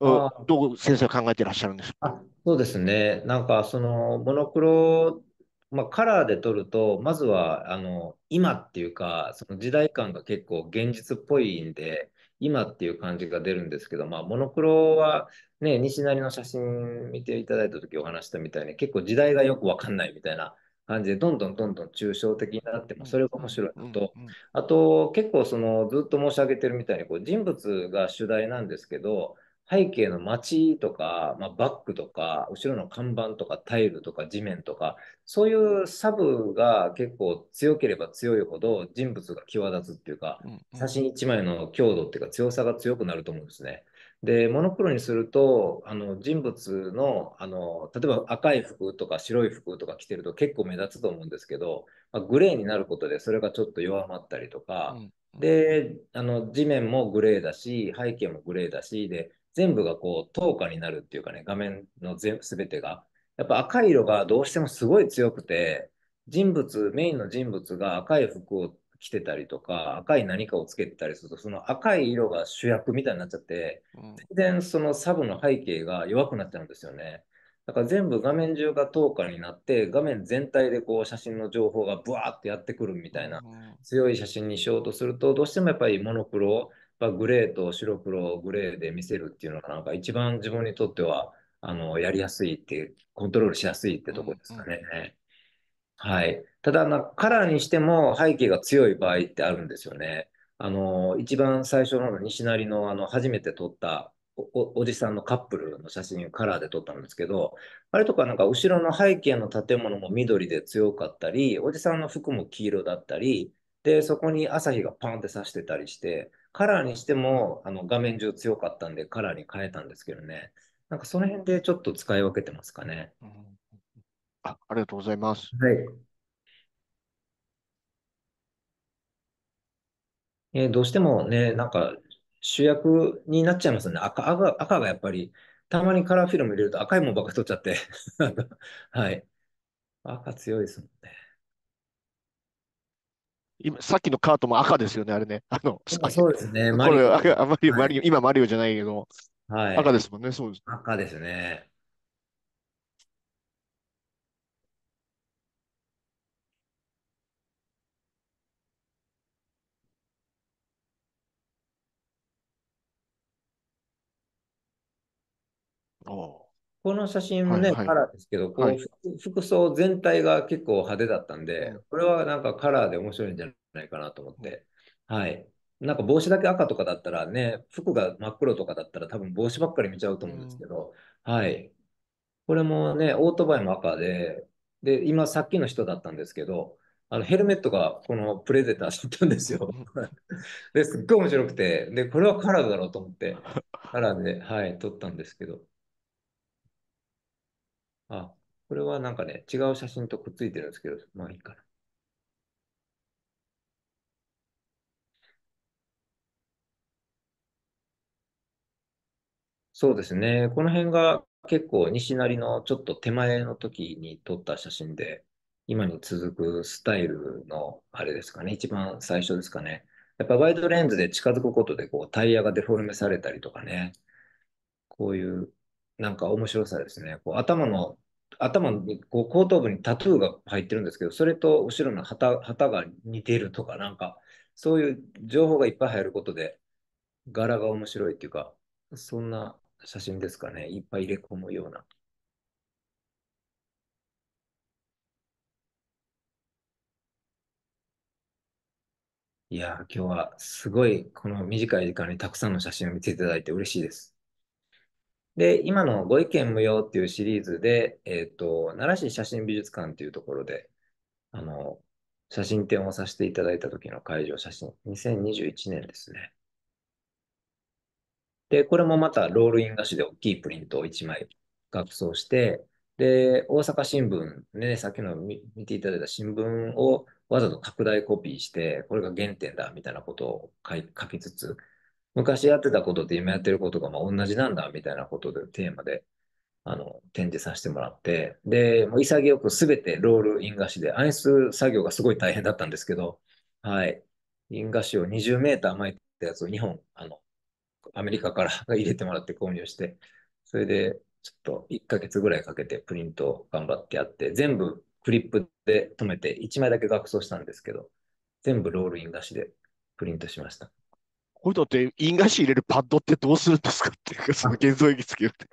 うあどう先生は考えてらっしゃるんですかあ、そうですね。なんか、その、モノクロまあ、カラーで撮ると、まずはあの今っていうか、その時代感が結構現実っぽいんで、今っていう感じが出るんですけど、まあ、モノクロは、ね、西成の写真見ていただいたときお話したみたいに、結構時代がよくわかんないみたいな感じで、どんどんどんどん抽象的になって、もそれが面白いのと、あと結構そのずっと申し上げてるみたいにこう人物が主題なんですけど、背景の街とか、まあ、バックとか、後ろの看板とか、タイルとか、地面とか、そういうサブが結構強ければ強いほど人物が際立つっていうか、写真1枚の強度っていうか強さが強くなると思うんですね。で、モノクロにすると、あの人物のあの、例えば赤い服とか白い服とか着てると結構目立つと思うんですけど、まあ、グレーになることでそれがちょっと弱まったりとか、うん、で、あの地面もグレーだし、背景もグレーだし、で、全部がこう透過になるっていうかね、画面の全てが。やっぱ赤い色がどうしてもすごい強くて、人物、メインの人物が赤い服を着てたりとか、赤い何かをつけてたりすると、その赤い色が主役みたいになっちゃって、全然そのサブの背景が弱くなっちゃうんですよね。だから全部画面中が透過になって、画面全体でこう写真の情報がブワーってやってくるみたいな、強い写真にしようとすると、どうしてもやっぱりモノクロ、ぱグレーと白黒をグレーで見せるっていうのがなんか一番自分にとってはあのやりやすいってコントロールしやすいってとこですかね。うんうん、はい、ただなカラーにしても背景が強い場合ってあるんですよね。あの一番最初の西成のあの初めて撮ったおじさんのカップルの写真をカラーで撮ったんですけどあれとかなんか後ろの背景の建物も緑で強かったりおじさんの服も黄色だったりでそこに朝日がパンってさしてたりしてカラーにしてもあの画面上強かったんでカラーに変えたんですけどね、なんかその辺でちょっと使い分けてますかね。うん、あありがとうございます。はい。えー、どうしてもね、なんか主役になっちゃいますね。赤赤赤がやっぱり、たまにカラーフィルム入れると赤いもんばっか取っちゃって はい。赤強いですもんね。今さっきのカートも赤ですよね、あれね。あの、あそうですね、マリオ。マまりマリオ、はい、今マリオじゃないけど、はい、赤ですもんね、そうです。赤ですね。おこの写真もね、はいはい、カラーですけど、こう、はい、服装全体が結構派手だったんで、これはなんかカラーで面白いんじゃないかなと思って、はい。なんか帽子だけ赤とかだったらね、服が真っ黒とかだったら多分帽子ばっかり見ちゃうと思うんですけど、うん、はい。これもね、オートバイも赤で、で、今さっきの人だったんですけど、あのヘルメットがこのプレゼンターだったんですよ。ですっごい面白くて、で、これはカラーだろうと思って、カラーで、はい、撮ったんですけど、あ、これはなんかね、違う写真とくっついてるんですけど、まあいいかな。そうですね。この辺が結構西成のちょっと手前の時に撮った写真で、今に続くスタイルのあれですかね、一番最初ですかね。やっぱワイドレンズで近づくことでこうタイヤがデフォルメされたりとかね、こういうなんか面白さですね。こう頭の頭にこう後頭部にタトゥーが入ってるんですけど、それと後ろの旗旗が似てるとか、なんかそういう情報がいっぱい入ることで、柄が面白いっていうか、そんな写真ですかね、いっぱい入れ込むような。いやー、今日はすごいこの短い時間にたくさんの写真を見ていただいて嬉しいです。で、今のご意見無用っていうシリーズで、えっ、ー、と、奈良市写真美術館っていうところで、あの、写真展をさせていただいた時の会場写真、2021年ですね。で、これもまたロールインなしで大きいプリントを1枚額装して、で、大阪新聞、ね、さっきの見ていただいた新聞をわざと拡大コピーして、これが原点だみたいなことを書きつつ、昔やってたことと今やってることがまあ同じなんだみたいなことでテーマであの展示させてもらって、で、もう潔く全てロールイン菓子で、暗室作業がすごい大変だったんですけど、はい、イン菓子を20メーター巻いたやつを2本、あの、アメリカから入れてもらって購入して、それでちょっと1ヶ月ぐらいかけてプリントを頑張ってやって、全部クリップで留めて、1枚だけ額装したんですけど、全部ロールイン菓子でプリントしました。これだって、ンガシ入れるパッドってどうするんですかっていうか、その現像液つけるって。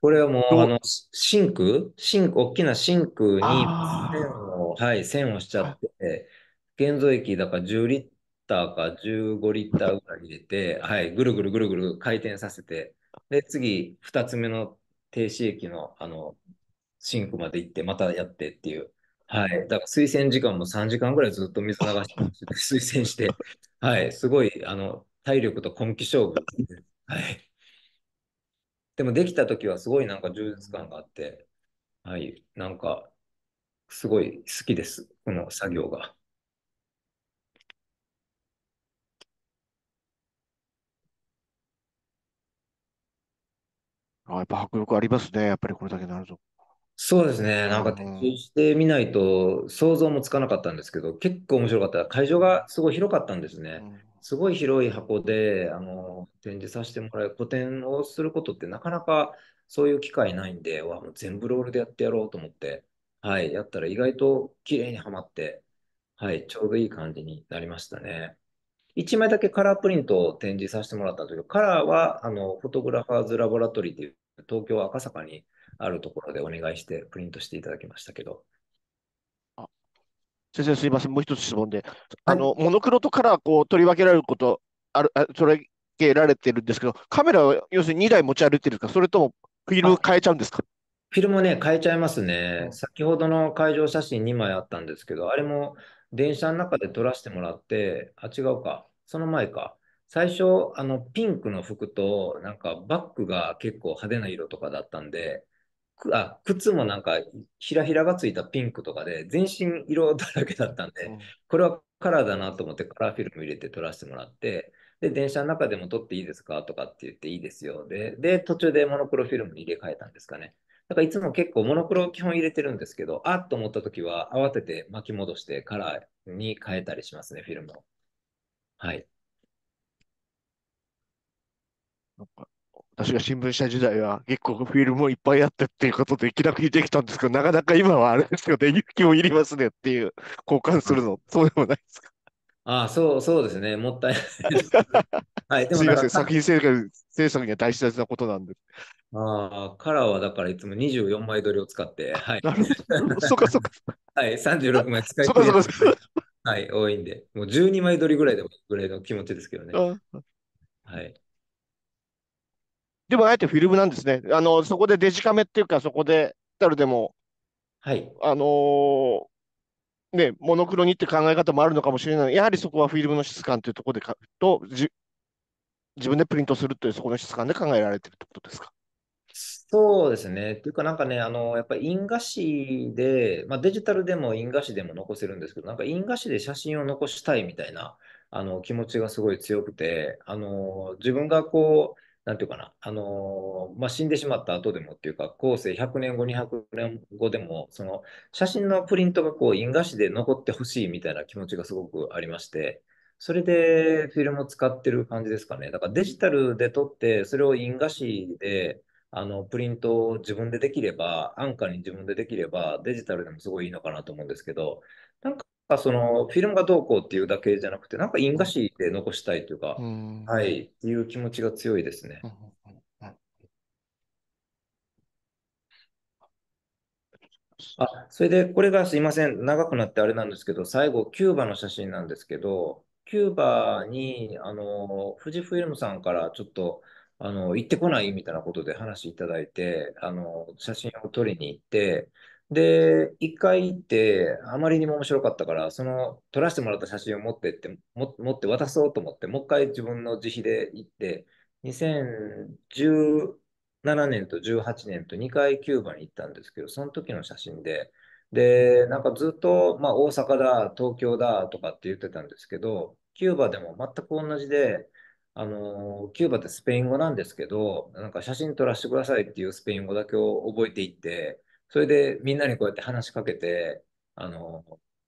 これはもう、あの、シンクシンク、大きなシンクに線を、はい、線をしちゃって、現像液だから10リッターか15リッターぐらい入れて、はい、ぐるぐるぐるぐる回転させて、で、次、2つ目の停止液の、あの、シンクまで行って、またやってっていう。はい。だから、推薦時間も3時間ぐらいずっと水流して、推薦して、はい、すごい、あの、体力と根気勝負。はい。でもできた時はすごいなんか充実感があって、はい、なんかすごい好きです、この作業が。あ、やっぱ迫力ありますね、やっぱりこれだけなると。そうですね、なんか展示してみないと想像もつかなかったんですけど、結構面白かった。会場がすごい広かったんですね。うんすごい広い箱であの展示させてもらう、個展をすることってなかなかそういう機会ないんで、わもう全部ロールでやってやろうと思って、はい、やったら意外と綺麗にはまって、はい、ちょうどいい感じになりましたね。1枚だけカラープリントを展示させてもらったんですけど、カラーはあのフォトグラファーズラボラトリーという東京赤坂にあるところでお願いしてプリントしていただきましたけど、先生、すいません、もう一つ質問で、あの、モノクロとカラーこう取り分けられること、あるあ取り分けられてるんですけど、カメラは要するに2台持ち歩いてるんですか、それともフィルム変えちゃうんですかフィルムね、変えちゃいますね。先ほどの会場写真2枚あったんですけど、あれも電車の中で撮らせてもらって、あ、違うか、その前か。最初、あの、ピンクの服と、なんかバッグが結構派手な色とかだったんで、あ、靴もなんか、ひらひらがついたピンクとかで、全身色だらけだったんで、うん、これはカラーだなと思ってカラーフィルム入れて撮らせてもらって、で、電車の中でも撮っていいですかとかって言っていいですよ。で、で途中でモノクロフィルムに入れ替えたんですかね。だからいつも結構モノクロ基本入れてるんですけど、あっと思った時は慌てて巻き戻してカラーに変えたりしますね、フィルムを。はい。なんか私が新聞社時代は結構フィルムもいっぱいあってっていうことで気楽にできたんですけど、なかなか今はあれですよね、勇気もいりますねっていう、交換するの、そうでもないですか。ああ、そう、そうですね。もったいないです、はい、すみません。作品制作制作には大切なことなんで。ああ、カラーはだからいつも24枚撮りを使って、はい。なるほど。そかそか。はい、36枚使い切そはい、多いんで。もう12枚撮りぐらいでもぐらいの気持ちですけどね。はい。でもあえてフィルムなんですね。あの、そこでデジカメっていうか、そこで、誰でも、はい。あのー、ね、モノクロにって考え方もあるのかもしれない。やはりそこはフィルムの質感というところでとじ、自分でプリントするというそこの質感で考えられてるってことですか。そうですね。というか、なんかね、あのやっぱり印画紙で、まあ、デジタルでも印画紙でも残せるんですけど、なんか印画紙で写真を残したいみたいなあの気持ちがすごい強くて、あの自分がこう、なんていうかな、あのー、まあ、死んでしまった後でもっていうか、後世100年後、200年後でも、その写真のプリントがこう因果紙で残ってほしいみたいな気持ちがすごくありまして、それでフィルムを使ってる感じですかね。だからデジタルで撮って、それを因果紙で、あのプリントを自分でできれば、安価に自分でできれば、デジタルでもすごいいいのかなと思うんですけど、なんかあそのフィルムがどうこうっていうだけじゃなくて、なんか因果詞で残したいというか、うん、はい、いう気持ちが強いですね。うん、あそれで、これがすいません、長くなってあれなんですけど、最後、キューバの写真なんですけど、キューバにあの富士フイルムさんからちょっとあの行ってこないみたいなことで話いただいて、あの写真を撮りに行って、で、一回行って、あまりにも面白かったから、その撮らせてもらった写真を持ってって、も持って渡そうと思って、もう一回自分の自費で行って、2017年と18年と2回キューバに行ったんですけど、その時の写真で、で、なんかずっと、まあ、大阪だ、東京だとかって言ってたんですけど、キューバでも全く同じで、あのキューバってスペイン語なんですけど、なんか写真撮らせてくださいっていうスペイン語だけを覚えていって、それでみんなにこうやって話しかけて、あの、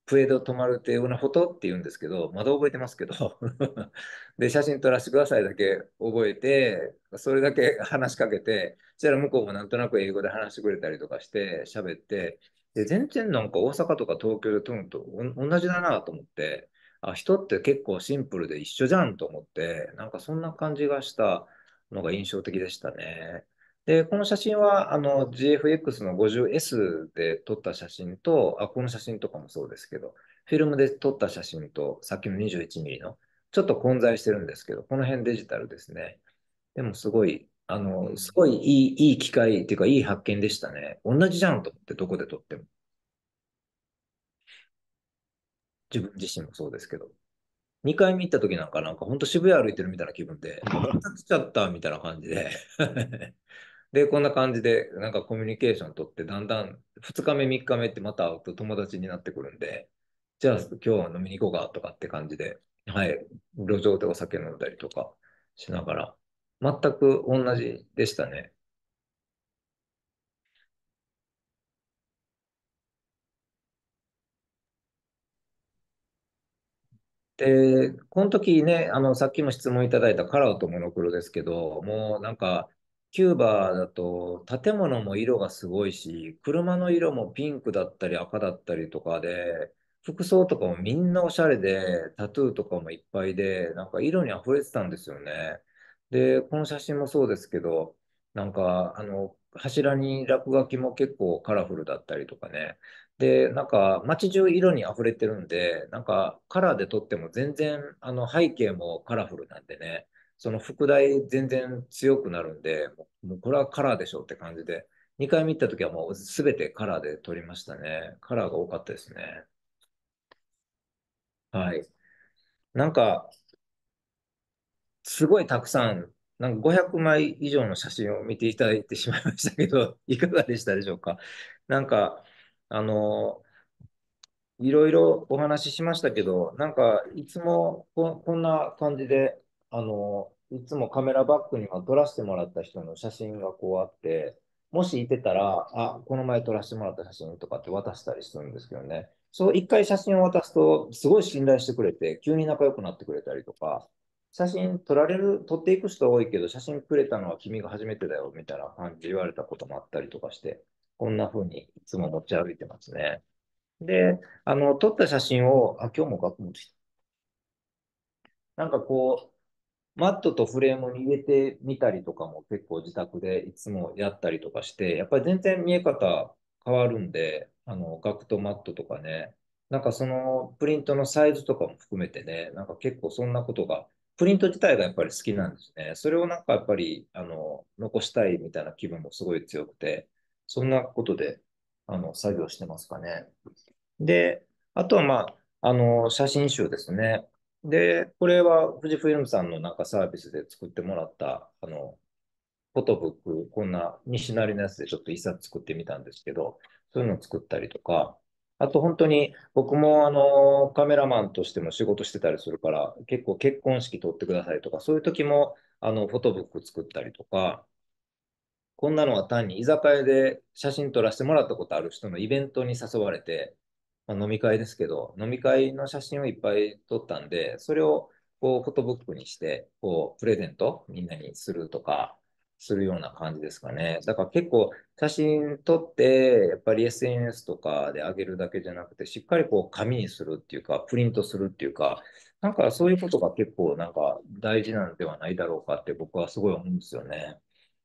プエド泊まるっていうなフォトって言うんですけど、まだ覚えてますけど で、写真撮らせてくださいだけ覚えて、それだけ話しかけて、そしたら向こうもなんとなく英語で話してくれたりとかして、喋って、で、全然なんか大阪とか東京で撮るのと同じだなと思って、あ、人って結構シンプルで一緒じゃんと思って、なんかそんな感じがしたのが印象的でしたね。で、この写真はあの GFX の 50S で撮った写真とあ、この写真とかもそうですけど、フィルムで撮った写真と、さっきの 21mm の、ちょっと混在してるんですけど、この辺デジタルですね。でもすごい、あの、すごいいい、いい機会っていうか、いい発見でしたね。同じじゃんと思って、どこで撮っても。自分自身もそうですけど。2回見た時なんか、なんか本当渋谷歩いてるみたいな気分で、来ちゃったみたいな感じでで、こんな感じで、なんかコミュニケーション取って、だんだん2日目、3日目ってまた会うと友達になってくるんで、じゃあ今日は飲みに行こうかとかって感じで、はい、路上でお酒飲んだりとかしながら、全く同じでしたね。で、この時ね、あの、さっきも質問いただいたカラオとモノクロですけど、もうなんか、キューバだと建物も色がすごいし、車の色もピンクだったり赤だったりとかで、服装とかもみんなおしゃれで、タトゥーとかもいっぱいで、なんか色に溢れてたんですよね。で、この写真もそうですけど、なんか、あの、柱に落書きも結構カラフルだったりとかね。で、なんか街中色に溢れてるんで、なんかカラーで撮っても全然あの背景もカラフルなんでね、その副題全然強くなるんで、もうこれはカラーでしょって感じで、2回見たときはもうすべてカラーで撮りましたね。カラーが多かったですね。はい。なんか、すごいたくさん、なんか500枚以上の写真を見ていただいてしまいましたけど、いかがでしたでしょうか。なんか、あの、いろいろお話ししましたけど、なんかいつもこんな感じであの、いつもカメラバッグには撮らせてもらった人の写真がこうあって、もしいてたら、あ、この前撮らせてもらった写真とかって渡したりするんですけどね。そう、一回写真を渡すと、すごい信頼してくれて、急に仲良くなってくれたりとか、写真撮られる、撮っていく人多いけど、写真くれたのは君が初めてだよ、みたいな感じで言われたこともあったりとかして、こんな風にいつも持ち歩いてますね。で、あの、撮った写真を、あ、今日も学持ってきた。なんかこう、マットとフレームに入れてみたりとかも結構自宅でいつもやったりとかして、やっぱり全然見え方変わるんで、あの、額とマットとかね、なんかそのプリントのサイズとかも含めてね、なんか結構そんなことが、プリント自体がやっぱり好きなんですね。それをなんかやっぱり、あの、残したいみたいな気分もすごい強くて、そんなことで、あの、作業してますかね。で、あとはまあ、あの、写真集ですね。で、これは富士フイルムさんのなんかサービスで作ってもらった、あの、フォトブック、こんな西成のやつでちょっと一冊作ってみたんですけど、そういうのを作ったりとか、あと本当に僕もあのカメラマンとしても仕事してたりするから結構結婚式撮ってくださいとかそういう時もあのフォトブック作ったりとかこんなのは単に居酒屋で写真撮らせてもらったことある人のイベントに誘われてまあ、飲み会ですけど、飲み会の写真をいっぱい撮ったんで、それをこうフォトブックにして、こうプレゼントみんなにするとか、するような感じですかね。だから結構写真撮って、やっぱり SNS とかで上げるだけじゃなくて、しっかりこう紙にするっていうか、プリントするっていうか、なんかそういうことが結構なんか大事なんではないだろうかって僕はすごい思うんですよね。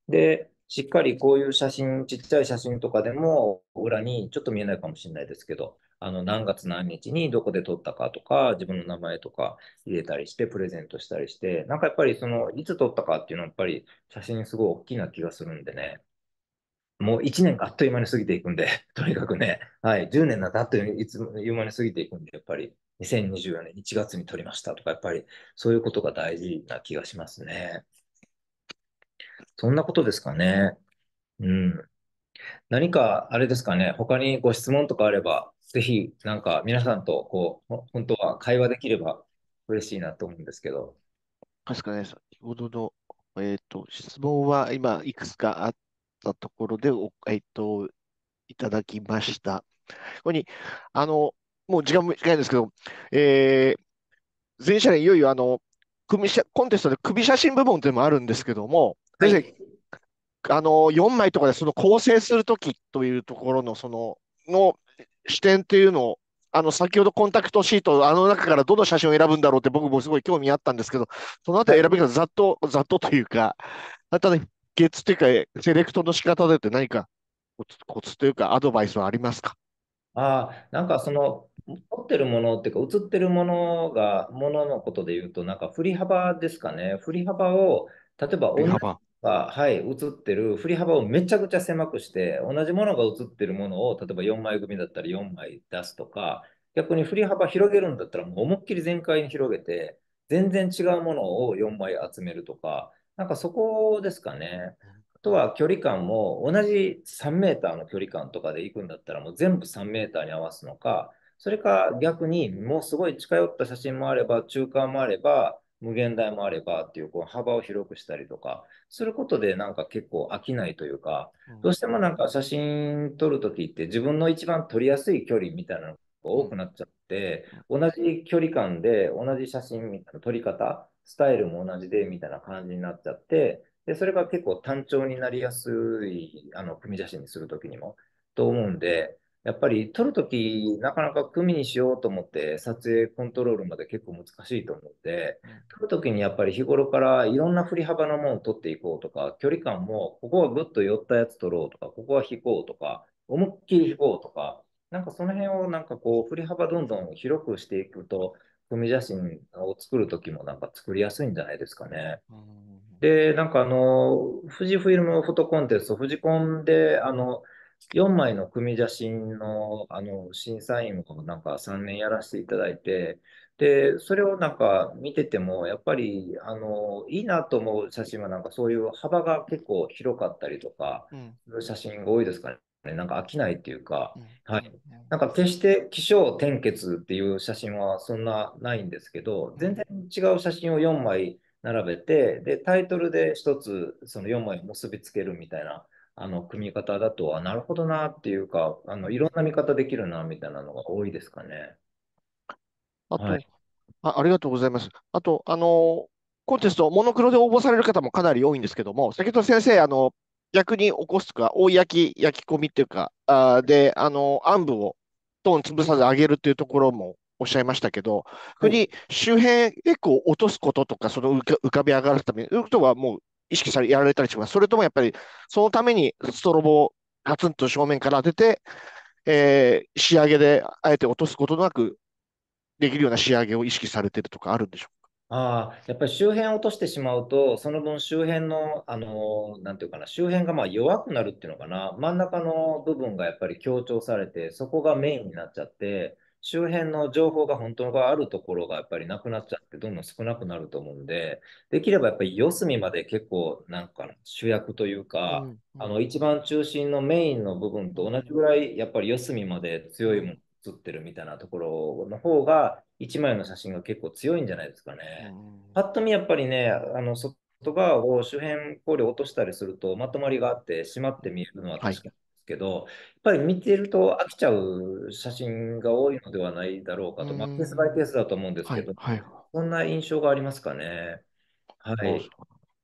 で、しっかりこういう写真、ちっちゃい写真とかでも裏にちょっと見えないかもしれないですけど、あの何月何日にどこで撮ったかとか、自分の名前とか入れたりして、プレゼントしたりして、なんかやっぱりその、いつ撮ったかっていうのはやっぱり写真すごい大きな気がするんでね。もう1年があっという間に過ぎていくんで、とにかくね、はい、10年なったあっという間に過ぎていくんで、やっぱり2024年1月に撮りましたとか、やっぱりそういうことが大事な気がしますね。そんなことですかね。うん。何か、あれですかね、他にご質問とかあれば、ぜひ、なんか皆さんと、こう、本当は会話できれば嬉しいなと思うんですけど。確かに、先ほどの、えっ、ー、と、質問は今、いくつかあったところで、お回答いただきました。ここに、あの、もう時間も近いんですけど、えー、全社員、いよいよ、あの、組写コンテストで首写真部門というのもあるんですけども、はい、あの4枚とかでその構成するときというところのそのの視点というのを、あの、先ほどコンタクトシート、あの中からどの写真を選ぶんだろうって僕もすごい興味あったんですけど、そのあたり選び方、ざっと、ざっとというか、あとね、ゲッツというか、セレクトの仕方でって何かコツコツというか、アドバイスはありますかあなんかその、持ってるものっていうか、映ってるものが、もののことで言うと、なんか振り幅ですかね。振り幅を、例えば同じが、はい、ってる振り幅をめちゃくちゃ狭くして、同じものが映ってるものを、例えば4枚組だったら4枚出すとか、逆に振り幅広げるんだったら、思いっきり全開に広げて、全然違うものを4枚集めるとか、なんかそこですかね。あとは距離感も同じ3メーターの距離感とかで行くんだったらもう全部3メーターに合わすのか、それか逆にもうすごい近寄った写真もあれば中間もあれば、無限大もあればっていうこう幅を広くしたりとかすることでなんか結構飽きないというか、どうしてもなんか写真撮るときって自分の一番撮りやすい距離みたいなのが多くなっちゃって、同じ距離感で同じ写真みたいな撮り方スタイルも同じでみたいな感じになっちゃってでそれが結構単調になりやすいあの組み写真にするときにもと思うんでやっぱり撮るとき、なかなか組にしようと思って、撮影コントロールまで結構難しいと思って、撮るときにやっぱり日頃からいろんな振り幅のものを撮っていこうとか、距離感も、ここはぐっと寄ったやつ撮ろうとか、ここは引こうとか、思いっきり引こうとか、なんかその辺をなんかこう、振り幅どんどん広くしていくと、組写真を作るときもなんか作りやすいんじゃないですかね。で、なんかあの、富士フィルムフォトコンテスト、富士コンで、あの、うん4枚の組写真のあの審査員をなんか3年やらせていただいて、で、それをなんか見てても、やっぱりあのいいなと思う写真は、なんかそういう幅が結構広かったりとか、うん、写真が多いですからね、なんか飽きないっていうか、うん、はい、なんか決して起承転結っていう写真はそんなないんですけど、全然違う写真を4枚並べて、でタイトルで1つその4枚結びつけるみたいなあの組み方だと、あ、なるほどなっていうか、あのいろんな見方できるなみたいなのが多いですかね。あと、はい、あ、ありがとうございます。あと、あの、コンテスト、モノクロで応募される方もかなり多いんですけども、先ほど先生、あの、逆に起こすとか、追い焼き、焼き込みっていうか、あで、あの、暗部をトーン潰さず上げるっていうところもおっしゃいましたけど、国周辺エコを落とすこととか、その浮かび上がるために、とはもう意識され、やられたりします。それともやっぱり、そのためにストロボをガツンと正面から当てて、えー、仕上げであえて落とすことなくできるような仕上げを意識されてるとかあるんでしょうかあやっぱり周辺を落としてしまうと、その分周辺の、あのー、ていうかな、周辺がまあ弱くなるっていうのかな、真ん中の部分がやっぱり強調されて、そこがメインになっちゃって、周辺の情報が本当があるところがやっぱりなくなっちゃって、どんどん少なくなると思うんで、できればやっぱり四隅まで結構なんか主役というか、うんうん、あの一番中心のメインの部分と同じぐらいやっぱり四隅まで強いもの写ってるみたいなところの方が、一枚の写真が結構強いんじゃないですかね。パッと見やっぱりね、あの外側を周辺考慮落としたりするとまとまりがあってしまって見えるのは確かにけど、やっぱり見てると飽きちゃう写真が多いのではないだろうかと、まあ、ケースバイケースだと思うんですけど、はいはい、そんな印象がありますかね。はい。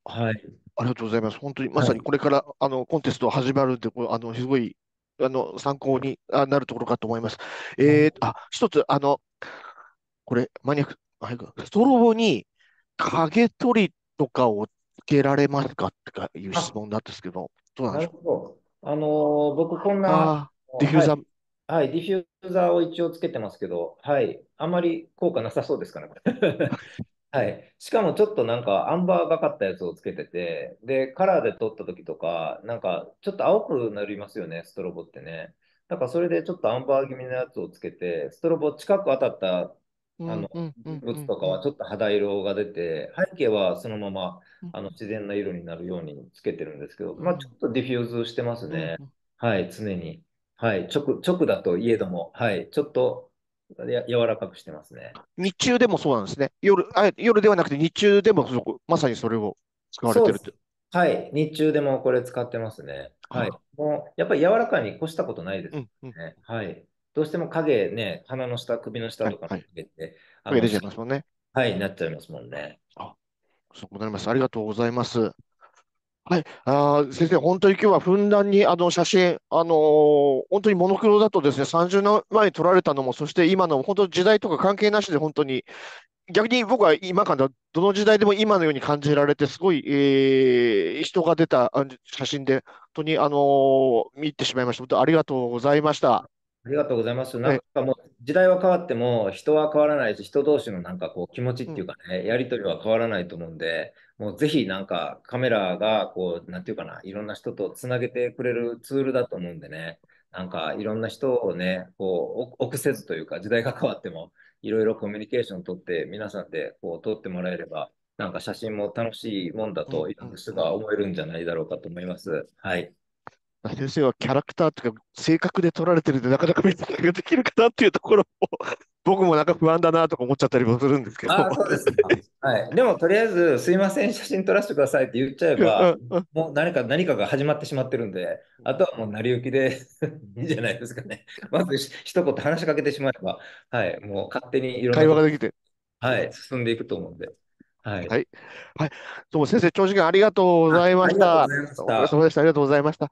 はい。ありがとうございます。本当にまさにこれから、はい、あのコンテスト始まるこで、あのすごいあの参考になるところかと思います。えー、あ、一つ、あの、これ、マニアック、ストロボに影取りとかをつけられますかっていう質問なんですけど、どうなんでしょう。あの僕こんな、ああ、ディフューザー、はい、ディフューザーを一応つけてますけど、はい、あんまり効果なさそうですから、はい、しかもちょっとなんかアンバーがかったやつをつけてて、で、カラーで撮った時とか、なんかちょっと青くなりますよね、ストロボってね。だからそれでちょっとアンバー気味のやつをつけて、ストロボ近く当たったあの物とかはちょっと肌色が出て、背景はそのままあの自然な色になるようにつけてるんですけど、まあ、ちょっとディフューズしてますね。はい、常に。はい、直直だといえども、はい、ちょっとや柔らかくしてますね。日中でもそうなんですね。夜あ夜ではなくて、日中でもまさにそれを使われてるはい、日中でもこれ使ってますね。はい、もうやっぱり柔らかに越したことないですね。うんうん、はい。どうしても影ね、鼻の下、首の下とかの影って、はいはい、影出ちゃいますもんね。はい、なっちゃいますもんね。あ、そうなります。ありがとうございます。はい、あ先生、本当に今日はふんだんにあの写真、あのー、本当にモノクロだとですね、30年前に撮られたのも、そして今の本当時代とか関係なしで、本当に、逆に僕は今かでどの時代でも今のように感じられて、すごい、えー、人が出た写真で、本当に、あのー、見てしまいました。本当ありがとうございました。ありがとうございます。なんかもう時代は変わっても人は変わらないし、人同士のなんかこう気持ちっていうかね、やりとりは変わらないと思うんで、もうぜひなんかカメラがこう、なんていうかな、いろんな人とつなげてくれるツールだと思うんでね、なんかいろんな人をね、こう、臆せずというか、時代が変わってもいろいろコミュニケーション取って、皆さんでこう撮ってもらえれば、なんか写真も楽しいもんだと、いろんな人が思えるんじゃないだろうかと思います。はい。先生はキャラクターとか性格で取られてるんで、なかなか見つけができるかなっていうところも、僕もなんか不安だなとか思っちゃったりもするんですけど。そうですはい、でも、とりあえず、すいません、写真撮らせてくださいって言っちゃえば、もう何か何かが始まってしまってるんで、あとはもう成り行きでいいんじゃないですかね。まず一言話しかけてしまえば、はい、もう勝手にいろんな。会話ができて。はい、進んでいくと思うんで。はい。はい。はい、どうも先生、長時間ありがとうございました。お疲れ様でした。ありがとうございました。